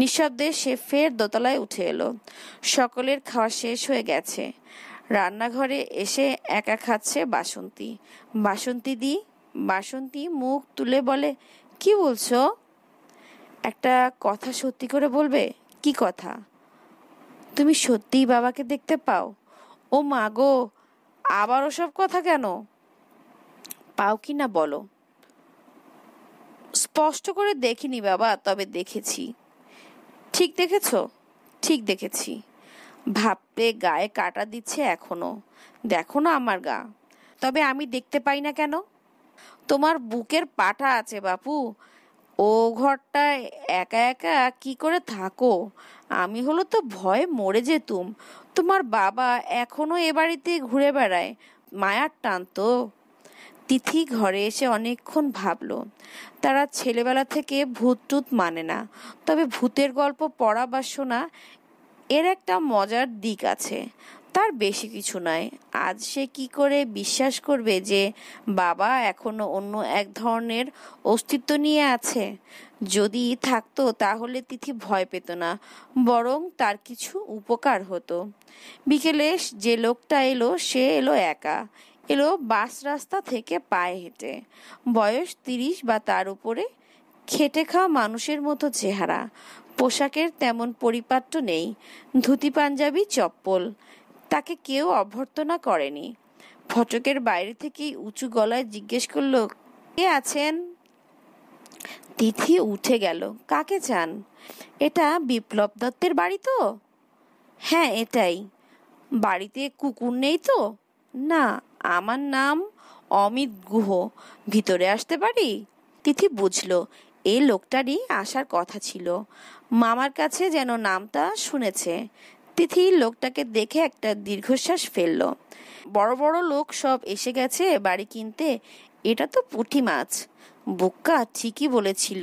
নিঃশব্দে সে ফের দোতলায় উঠে এলো সকলের খাওয়া শেষ হয়ে গেছে রান্নাঘরে এসে একা খাচ্ছে বাসন্তী বাসন্তী দি বাসন্তী মুখ তুলে বলে কি বলছো একটা কথা সত্যি করে বলবে কি কথা তুমি সত্যিই বাবাকে দেখতে পাও ও মা গো আবার ওসব কথা কেন পাও কি না বলো স্পষ্ট করে দেখিনি বাবা তবে দেখেছি ঠিক দেখেছ ঠিক দেখেছি ভাবতে গায়ে কাটা দিচ্ছে এখনো দেখো না আমার গা তবে আমি দেখতে পাই না কেন তোমার বুকের পাঠা আছে বাপু ও ঘরটায় একা একা কি করে থাকো আমি হলো তো ভয়ে মরে যেতুম তোমার বাবা এখনো এ বাড়িতে ঘুরে বেড়ায় মায়ার টান তো তিথি ঘরে এসে অনেকক্ষণ ভাবল তারা ছেলেবেলা থেকে ভূত টুত মানে না তবে ভূতের গল্প পড়া বা শোনা এর একটা মজার দিক আছে তার বেশি কিছু নয় আজ সে কি করে বিশ্বাস করবে যে বাবা এখনো অন্য এক ধরনের অস্তিত্ব নিয়ে আছে যদি থাকতো তাহলে তিথি ভয় পেত না বরং তার কিছু উপকার হতো বিকেলে যে লোকটা এলো সে এলো একা এলো বাস রাস্তা থেকে পায়ে হেঁটে বয়স তিরিশ বা তার উপরে খেটে খাওয়া মানুষের মতো চেহারা পোশাকের তেমন পরিপাট্য নেই ধুতি পাঞ্জাবি চপ্পল তাকে কেউ অভ্যর্থনা করেনি ফটকের বাইরে থেকেই উঁচু গলায় জিজ্ঞেস করল কে আছেন তিথি উঠে গেল কাকে চান এটা বিপ্লব দত্তের বাড়ি তো হ্যাঁ এটাই বাড়িতে কুকুর নেই তো না আমার নাম অমিত গুহ ভিতরে আসতে পারি তিথি বুঝলো এই লোকটারই আসার কথা ছিল মামার কাছে যেন নামটা শুনেছে অতিথি লোকটাকে দেখে একটা দীর্ঘশ্বাস ফেলল বড় বড় লোক সব এসে গেছে বাড়ি কিনতে এটা তো পুঁটি মাছ বুক্কা ঠিকই বলেছিল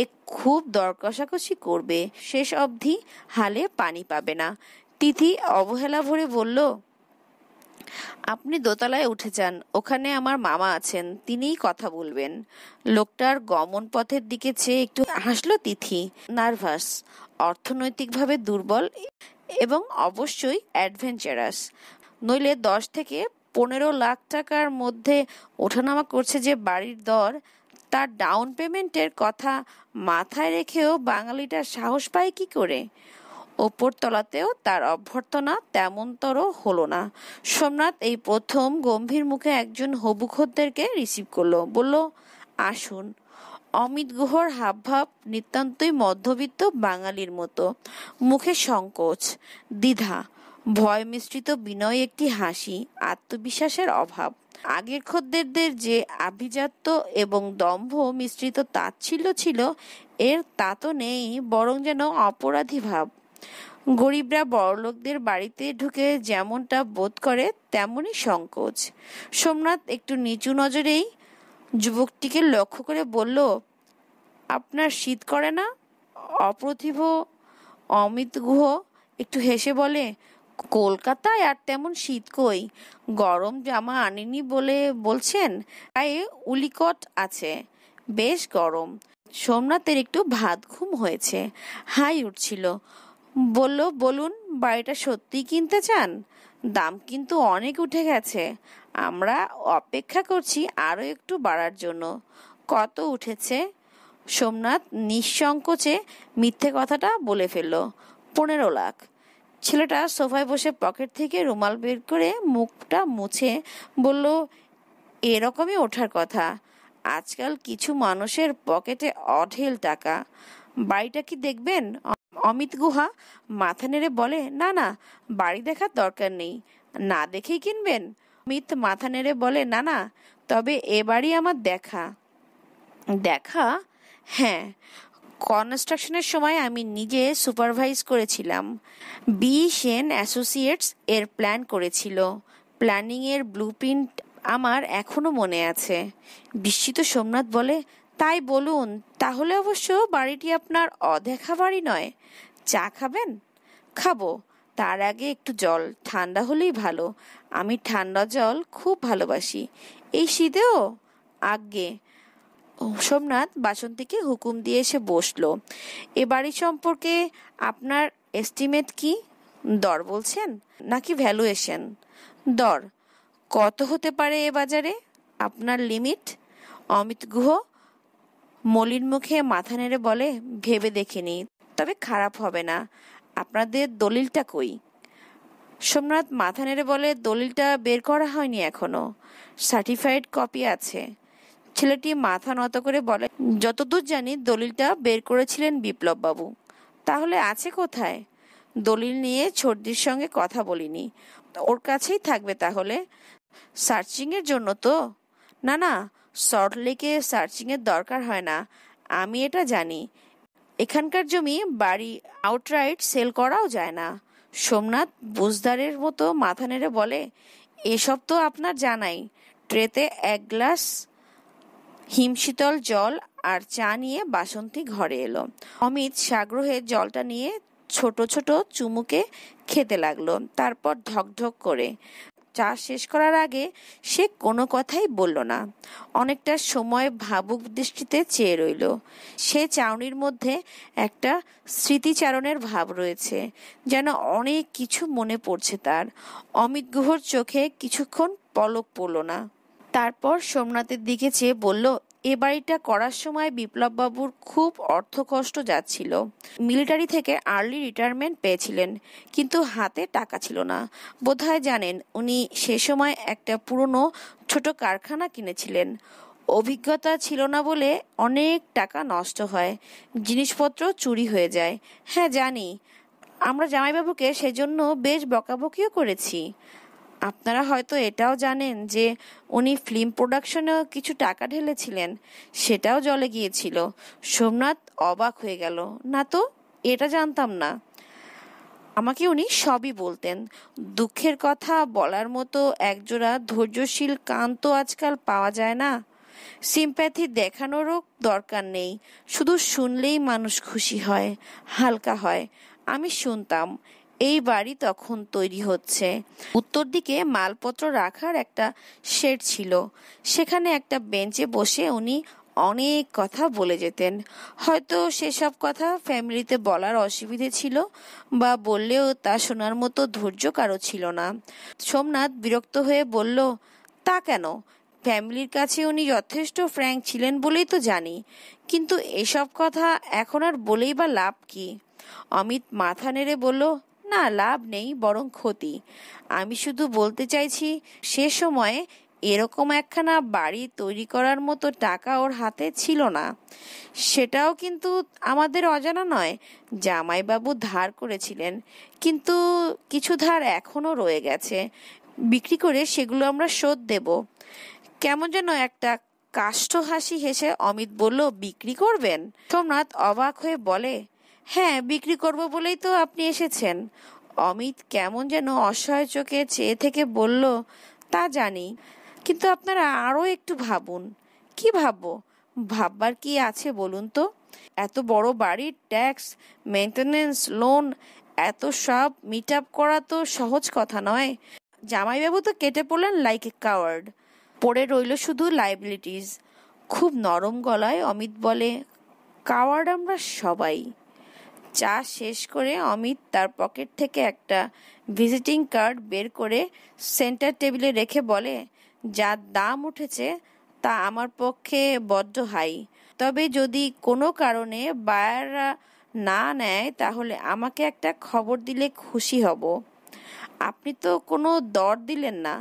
এ খুব দরকষাকষি করবে শেষ অবধি হালে পানি পাবে না তিথি অবহেলা ভরে বলল আপনি দোতলায় উঠে যান ওখানে আমার মামা আছেন তিনিই কথা বলবেন লোকটার গমন পথের দিকে চেয়ে একটু হাসলো তিথি নার্ভাস অর্থনৈতিকভাবে দুর্বল এবং অবশ্যই অ্যাডভেঞ্চারাস নইলে দশ থেকে পনেরো লাখ টাকার মধ্যে ওঠানামা করছে যে বাড়ির দর তার ডাউন পেমেন্টের কথা মাথায় রেখেও বাঙালিটা সাহস পায় কি করে ওপর তলাতেও তার অভ্যর্থনা তেমনতর হলো না সোমনাথ এই প্রথম গম্ভীর মুখে একজন হবু খদ্দেরকে রিসিভ করলো বলল আসুন অমিত গুহর হাবভাব নিতান্তই মধ্যবিত্ত বাঙালির মতো মুখে সংকোচ দ্বিধা ভয় মিশ্রিত বিনয় একটি হাসি আত্মবিশ্বাসের অভাব আগের খদ্দেরদের যে আভিজাত্য এবং দম্ভ মিশ্রিত তাচ্ছিল্য ছিল এর তা তো নেই বরং যেন অপরাধী ভাব গরিবরা বড়লোকদের বাড়িতে ঢুকে যেমনটা বোধ করে তেমনই সংকোচ সোমনাথ একটু নিচু নজরেই যুবকটিকে লক্ষ্য করে বলল আপনার শীত করে না অপ্রতিভ অমিত গুহ একটু হেসে বলে কলকাতায় আর তেমন শীত কই গরম জামা আনিনি বলে বলছেন গায়ে উলিকট আছে বেশ গরম সোমনাথের একটু ভাত ঘুম হয়েছে হাই উঠছিল বলল বলুন বাড়িটা সত্যি কিনতে চান দাম কিন্তু অনেক উঠে গেছে আমরা অপেক্ষা করছি আরও একটু বাড়ার জন্য কত উঠেছে সোমনাথ নিঃসংকোচে মিথ্যে কথাটা বলে ফেলল পনেরো লাখ ছেলেটা সোফায় বসে পকেট থেকে রুমাল বের করে মুখটা মুছে বলল এরকমই ওঠার কথা আজকাল কিছু মানুষের পকেটে অঢেল টাকা বাড়িটা কি দেখবেন অমিত গুহা মাথা নেড়ে বলে না না বাড়ি দেখার দরকার নেই না দেখেই কিনবেন অমিত মাথা নেড়ে বলে না না তবে এবারই আমার দেখা দেখা হ্যাঁ কনস্ট্রাকশনের সময় আমি নিজে সুপারভাইজ করেছিলাম বি সেন অ্যাসোসিয়েটস এর প্ল্যান করেছিল প্ল্যানিংয়ের প্রিন্ট আমার এখনও মনে আছে বিস্মিত সোমনাথ বলে তাই বলুন তাহলে অবশ্য বাড়িটি আপনার অদেখা বাড়ি নয় চা খাবেন খাবো তার আগে একটু জল ঠান্ডা হলেই ভালো আমি ঠান্ডা জল খুব ভালোবাসি এই শীতেও আগে সোমনাথ বাসন্তীকে হুকুম দিয়ে এসে বসলো এ বাড়ি সম্পর্কে আপনার এস্টিমেট কি দর বলছেন নাকি ভ্যালুয়েশন দর কত হতে পারে এ বাজারে আপনার লিমিট অমিত গুহ মলিন মুখে মাথা নেড়ে বলে ভেবে দেখেনি তবে খারাপ হবে না আপনাদের দলিলটা কই সোমনাথ মাথা নেড়ে বলে দলিলটা বের করা হয়নি এখনো সার্টিফাইড কপি আছে ছেলেটি মাথা নত করে বলে যতদূর জানি দলিলটা বের করেছিলেন বিপ্লববাবু তাহলে আছে কোথায় দলিল নিয়ে ছর্দির সঙ্গে কথা বলিনি ওর কাছেই থাকবে তাহলে সার্চিংয়ের জন্য তো না না সল্টলেকে সার্চিংয়ের দরকার হয় না আমি এটা জানি এখানকার জমি বাড়ি আউটরাইট সেল করাও যায় না সোমনাথ বুঝদারের মতো মাথা নেড়ে বলে এসব তো আপনার জানাই ট্রেতে এক গ্লাস হিমশীতল জল আর চা নিয়ে বাসন্তী ঘরে এলো অমিত সাগ্রহে জলটা নিয়ে ছোট ছোট চুমুকে খেতে লাগলো তারপর ধক করে চা শেষ করার আগে সে কোনো কথাই বলল না অনেকটা সময় ভাবুক দৃষ্টিতে চেয়ে রইল সে চাউনির মধ্যে একটা স্মৃতিচারণের ভাব রয়েছে যেন অনেক কিছু মনে পড়ছে তার অমিত গুহর চোখে কিছুক্ষণ পলক পড়ল না তারপর সোমনাথের দিকে চেয়ে বলল এ বাড়িটা করার সময় বিপ্লববাবুর খুব অর্থকষ্ট যাচ্ছিল মিলিটারি থেকে আর্লি রিটায়ারমেন্ট পেয়েছিলেন কিন্তু হাতে টাকা ছিল না বোধহয় জানেন উনি সে সময় একটা পুরনো ছোট কারখানা কিনেছিলেন অভিজ্ঞতা ছিল না বলে অনেক টাকা নষ্ট হয় জিনিসপত্র চুরি হয়ে যায় হ্যাঁ জানি আমরা জামাইবাবুকে সেজন্য বেশ বকাবকিও করেছি আপনারা হয়তো এটাও জানেন যে উনি ফিল্ম প্রোডাকশনেও কিছু টাকা ঢেলেছিলেন সেটাও জলে গিয়েছিল সোমনাথ অবাক হয়ে গেল না তো এটা জানতাম না আমাকে উনি সবই বলতেন দুঃখের কথা বলার মতো একজোড়া ধৈর্যশীল কান তো আজকাল পাওয়া যায় না সিম্প্যাথি দেখানোরও দরকার নেই শুধু শুনলেই মানুষ খুশি হয় হালকা হয় আমি শুনতাম এই বাড়ি তখন তৈরি হচ্ছে উত্তর দিকে মালপত্র রাখার একটা শেড ছিল সেখানে একটা বেঞ্চে বসে উনি অনেক কথা বলে যেতেন হয়তো সেসব কথা ফ্যামিলিতে বলার অসুবিধে ছিল বা বললেও তা শোনার মতো ধৈর্য কারো ছিল না সোমনাথ বিরক্ত হয়ে বলল তা কেন ফ্যামিলির কাছে উনি যথেষ্ট ফ্র্যাঙ্ক ছিলেন বলেই তো জানি কিন্তু এসব কথা এখন আর বলেই বা লাভ কি অমিত মাথা নেড়ে বলল না লাভ নেই বরং ক্ষতি আমি শুধু বলতে চাইছি সে সময়ে এরকম একখানা বাড়ি তৈরি করার মতো টাকা ওর হাতে ছিল না সেটাও কিন্তু আমাদের অজানা নয় জামাইবাবু ধার করেছিলেন কিন্তু কিছু ধার এখনও রয়ে গেছে বিক্রি করে সেগুলো আমরা শোধ দেব কেমন যেন একটা কাষ্ঠ হাসি হেসে অমিত বলল বিক্রি করবেন সোমনাথ অবাক হয়ে বলে হ্যাঁ বিক্রি করব বলেই তো আপনি এসেছেন অমিত কেমন যেন অসহায় চোখে চেয়ে থেকে বলল তা জানি কিন্তু আপনারা আরও একটু ভাবুন কি ভাববো ভাববার কি আছে বলুন তো এত বড় বাড়ির ট্যাক্স মেনটেনেন্স লোন এত সব মিট আপ করা তো সহজ কথা নয় জামাইবাবু তো কেটে পড়লেন লাইক এ কাওয়ার্ড পড়ে রইল শুধু লাইবিলিটিস খুব নরম গলায় অমিত বলে কাওয়ার্ড আমরা সবাই চা শেষ করে অমিত তার পকেট থেকে একটা ভিজিটিং কার্ড বের করে সেন্টার টেবিলে রেখে বলে যা দাম উঠেছে তা আমার পক্ষে বড্ড হাই তবে যদি কোনো কারণে বায়াররা না নেয় তাহলে আমাকে একটা খবর দিলে খুশি হব আপনি তো কোনো দর দিলেন না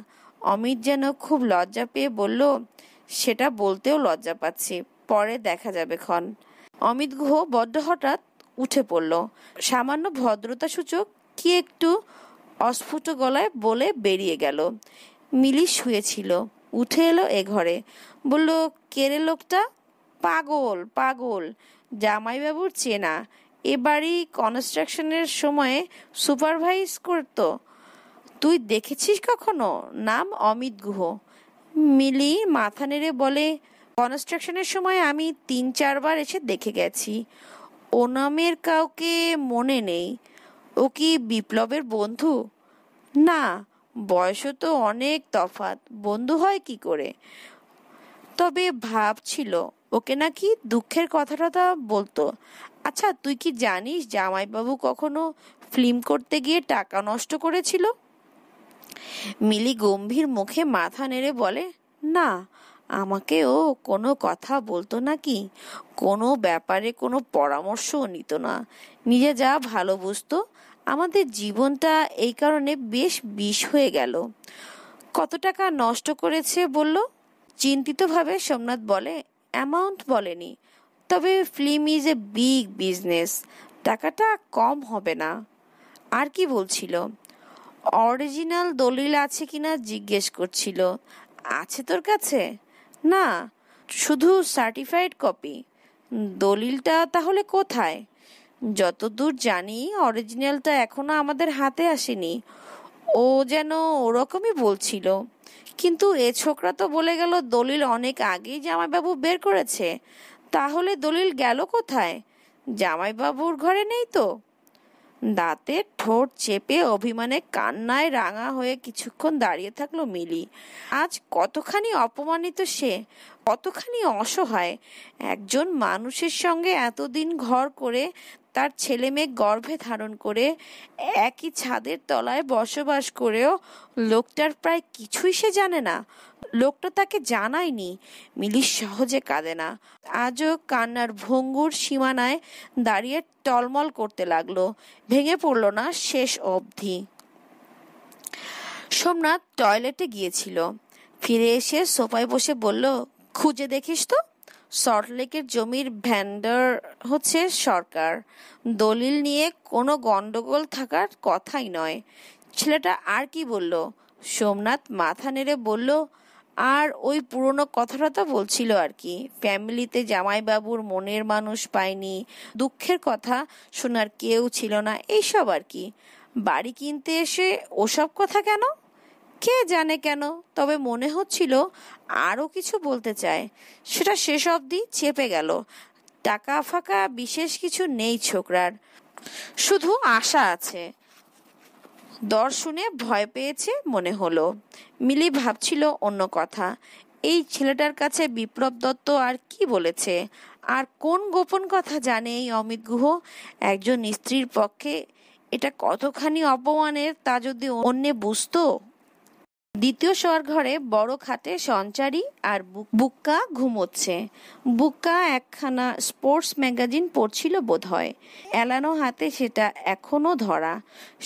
অমিত যেন খুব লজ্জা পেয়ে বলল সেটা বলতেও লজ্জা পাচ্ছি পরে দেখা যাবে ক্ষণ অমিত গুহ বড্ড হঠাৎ উঠে পড়ল সামান্য ভদ্রতা সূচক কি একটু অস্ফুট গলায় বলে বেরিয়ে গেল মিলি শুয়েছিল উঠে এলো এ ঘরে বলল কেরে লোকটা পাগল পাগল জামাইবাবুর চেনা এ বাড়ি কনস্ট্রাকশনের সময়ে সুপারভাইজ করত তুই দেখেছিস কখনো নাম অমিত গুহ মিলি মাথা নেড়ে বলে কনস্ট্রাকশনের সময় আমি তিন চারবার এসে দেখে গেছি ও নামের কাউকে মনে নেই ও কি বিপ্লবের বন্ধু না বয়সও তো অনেক তফাত বন্ধু হয় কি করে তবে ছিল ওকে নাকি দুঃখের কথাটা বলতো আচ্ছা তুই কি জানিস জামাইবাবু কখনো ফিল্ম করতে গিয়ে টাকা নষ্ট করেছিল মিলি গম্ভীর মুখে মাথা নেড়ে বলে না আমাকেও কোনো কথা বলতো না কি কোনো ব্যাপারে কোনো পরামর্শও নিত না নিজে যা ভালো বুঝতো আমাদের জীবনটা এই কারণে বেশ বিষ হয়ে গেল কত টাকা নষ্ট করেছে বলল চিন্তিতভাবে সোমনাথ বলে অ্যামাউন্ট বলেনি তবে film is a big business টাকাটা কম হবে না আর কি বলছিল অরিজিনাল দলিল আছে কিনা জিজ্ঞেস করছিল আছে তোর কাছে না শুধু সার্টিফাইড কপি দলিলটা তাহলে কোথায় যতদূর জানি অরিজিনালটা এখনো আমাদের হাতে আসেনি ও যেন ওরকমই বলছিল কিন্তু এ ছোকরা তো বলে গেল দলিল অনেক আগেই জামাইবাবু বের করেছে তাহলে দলিল গেল কোথায় জামাইবাবুর ঘরে নেই তো দাঁতে ঠোঁট চেপে অভিমানে কান্নায় রাঙা হয়ে কিছুক্ষণ দাঁড়িয়ে থাকলো মিলি আজ কতখানি অপমানিত সে কতখানি অসহায় একজন মানুষের সঙ্গে এতদিন ঘর করে তার ছেলে মেয়ে গর্ভে ধারণ করে একই ছাদের তলায় বসবাস করেও লোকটার প্রায় কিছুই সে জানে না লোকটা তাকে জানায়নি মিলি সহজে কাঁদে না আজও কান্নার ভঙ্গুর সীমানায় দাঁড়িয়ে টলমল করতে লাগলো ভেঙে পড়ল না শেষ অবধি সোমনাথ টয়লেটে গিয়েছিল ফিরে এসে সোফায় বসে বলল খুঁজে দেখিস তো সল্টলেকের জমির ভ্যান্ডার হচ্ছে সরকার দলিল নিয়ে কোনো গন্ডগোল থাকার কথাই নয় ছেলেটা আর কি বলল সোমনাথ মাথা নেড়ে বলল আর ওই পুরনো কথাটা তো বলছিল আর কি ফ্যামিলিতে জামাইবাবুর মনের মানুষ পায়নি দুঃখের কথা শোনার কেউ ছিল না এইসব আর কি বাড়ি কিনতে এসে ওসব কথা কেন কে জানে কেন তবে মনে হচ্ছিল আরও কিছু বলতে চায় সেটা শেষ অবধি চেপে গেল টাকা ফাঁকা বিশেষ কিছু নেই ছোকরার শুধু আশা আছে দর শুনে ভয় পেয়েছে মনে হলো মিলি ভাবছিল অন্য কথা এই ছেলেটার কাছে বিপ্লব দত্ত আর কি বলেছে আর কোন গোপন কথা জানে এই অমিত গুহ একজন স্ত্রীর পক্ষে এটা কতখানি অপমানের তা যদি অন্যে বুঝতো দ্বিতীয় শোয়ার ঘরে বড় খাটে সঞ্চারী আর বুক্কা ঘুমোচ্ছে বুক্কা একখানা স্পোর্টস ম্যাগাজিন পড়ছিল বোধহয় এলানো হাতে সেটা এখনও ধরা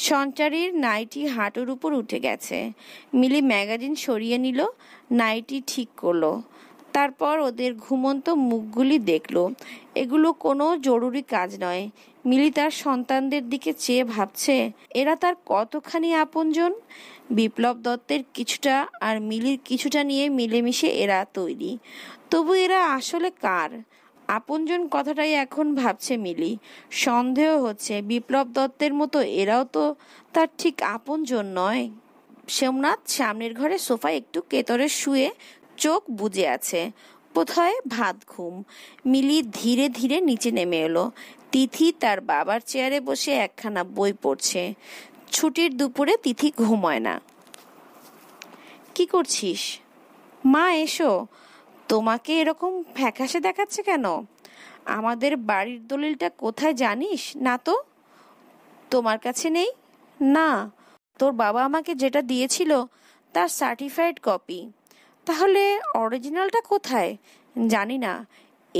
সঞ্চারীর নাইটি হাঁটুর উপর উঠে গেছে মিলি ম্যাগাজিন সরিয়ে নিল নাইটি ঠিক করলো তারপর ওদের ঘুমন্ত মুখগুলি দেখল এগুলো কোনো জরুরি কাজ নয় মিলি তার সন্তানদের দিকে চেয়ে ভাবছে এরা তার কতখানি আপনজন বিপ্লব দত্তের কিছুটা আর মিলির কিছুটা নিয়ে মিলেমিশে এরা তৈরি তবু এরা আসলে কার আপনজন কথাটাই এখন ভাবছে মিলি সন্দেহ হচ্ছে বিপ্লব দত্তের মতো এরাও তো তার ঠিক আপনজন নয় সোমনাথ সামনের ঘরে সোফায় একটু কেতরে শুয়ে চোখ বুজে আছে কোথায় ভাত ঘুম মিলি ধীরে ধীরে নিচে নেমে এলো তিথি তার বাবার চেয়ারে বসে একখানা বই পড়ছে ছুটির দুপুরে তিথি ঘুমোয় না কি করছিস মা এসো তোমাকে এরকম ফ্যাকাশে দেখাচ্ছে কেন আমাদের বাড়ির দলিলটা কোথায় জানিস না তো তোমার কাছে নেই না তোর বাবা আমাকে যেটা দিয়েছিল তার সার্টিফাইড কপি তাহলে অরিজিনালটা কোথায় জানি না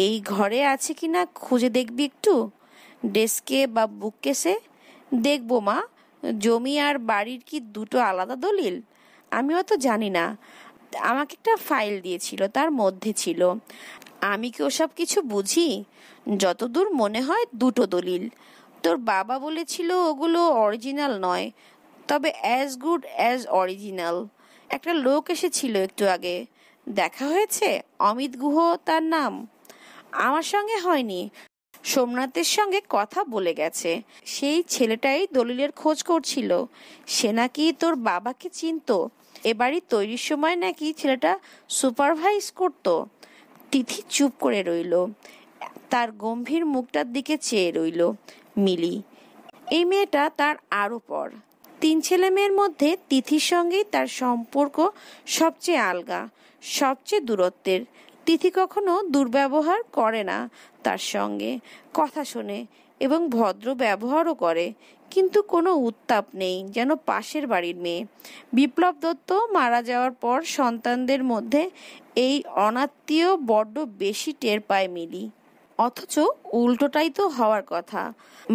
এই ঘরে আছে কি না খুঁজে দেখবি একটু ডেস্কে বা বুককেসে দেখবো মা জমি আর বাড়ির কি দুটো আলাদা দলিল আমি অত জানি না আমাকে একটা ফাইল দিয়েছিল তার মধ্যে ছিল আমি কি ওসব কিছু বুঝি যতদূর মনে হয় দুটো দলিল তোর বাবা বলেছিল ওগুলো অরিজিনাল নয় তবে অ্যাজ গুড অ্যাজ অরিজিনাল একটা লোক এসেছিল একটু আগে দেখা হয়েছে অমিত গুহ তার নাম আমার সঙ্গে হয়নি সোমনাথের সঙ্গে কথা বলে গেছে সেই ছেলেটাই দলিলের খোঁজ করছিল সে নাকি তোর বাবাকে চিনত এবারই তৈরির সময় নাকি ছেলেটা সুপারভাইজ করত তিথি চুপ করে রইল তার গম্ভীর মুখটার দিকে চেয়ে রইল মিলি এই মেয়েটা তার আরও পর তিন ছেলে মেয়ের মধ্যে তিথির সঙ্গেই তার সম্পর্ক সবচেয়ে আলগা সবচেয়ে দূরত্বের তিথি কখনো দুর্ব্যবহার করে না তার সঙ্গে কথা শোনে এবং ভদ্র ব্যবহারও করে কিন্তু কোনো উত্তাপ নেই যেন পাশের বাড়ির মেয়ে বিপ্লব দত্ত মারা যাওয়ার পর সন্তানদের মধ্যে এই অনাত্মীয় বড্ড বেশি টের পায় মিলি অথচ উল্টোটাই তো হওয়ার কথা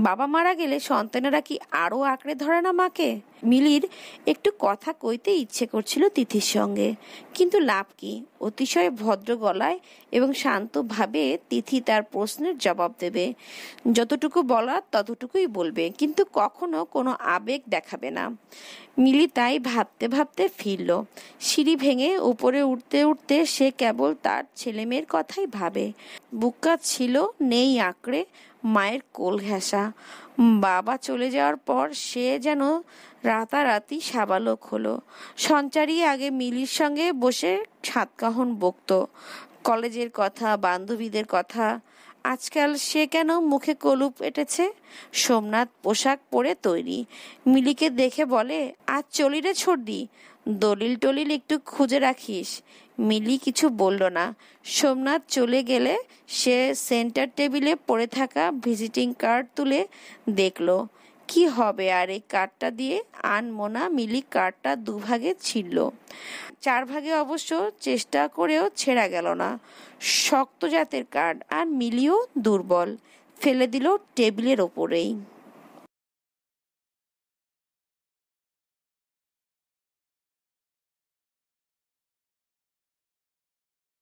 বাবা মারা গেলে সন্তানেরা কি আরও আঁকড়ে ধরে না মাকে মিলির একটু কথা কইতে ইচ্ছে করছিল তিথির সঙ্গে কিন্তু লাভ কি অতিশয় ভদ্র গলায় এবং শান্তভাবে তিথি তার প্রশ্নের জবাব দেবে যতটুকু বলার ততটুকুই বলবে কিন্তু কখনো কোনো আবেগ দেখাবে না মিলি তাই ভাবতে ভাবতে ফিরল সিঁড়ি ভেঙে উপরে উঠতে উঠতে সে কেবল তার ছেলেমেয়ের কথাই ভাবে বুকা ছিল নেই আঁকড়ে মায়ের কোল ঘেঁষা বাবা চলে যাওয়ার পর সে যেন রাতারাতি সাবালক হলো সঞ্চারী আগে মিলির সঙ্গে বসে ছাতকাহন বকত কলেজের কথা বান্ধবীদের কথা আজকাল সে কেন মুখে কলুপ এটেছে সোমনাথ পোশাক পরে তৈরি মিলিকে দেখে বলে আজ চলি রে দি দলিল টলিল একটু খুঁজে রাখিস মিলি কিছু বলল না সোমনাথ চলে গেলে সে সেন্টার টেবিলে পড়ে থাকা ভিজিটিং কার্ড তুলে দেখলো কি হবে আর এই কাঠটা দিয়ে আন মোনা মিলি কাঠটা দুভাগে ছিঁড়ল চার ভাগে অবশ্য চেষ্টা করেও ছেঁড়া গেল না শক্ত জাতের কাঠ আর মিলিও দুর্বল ফেলে দিল টেবিলের ওপরেই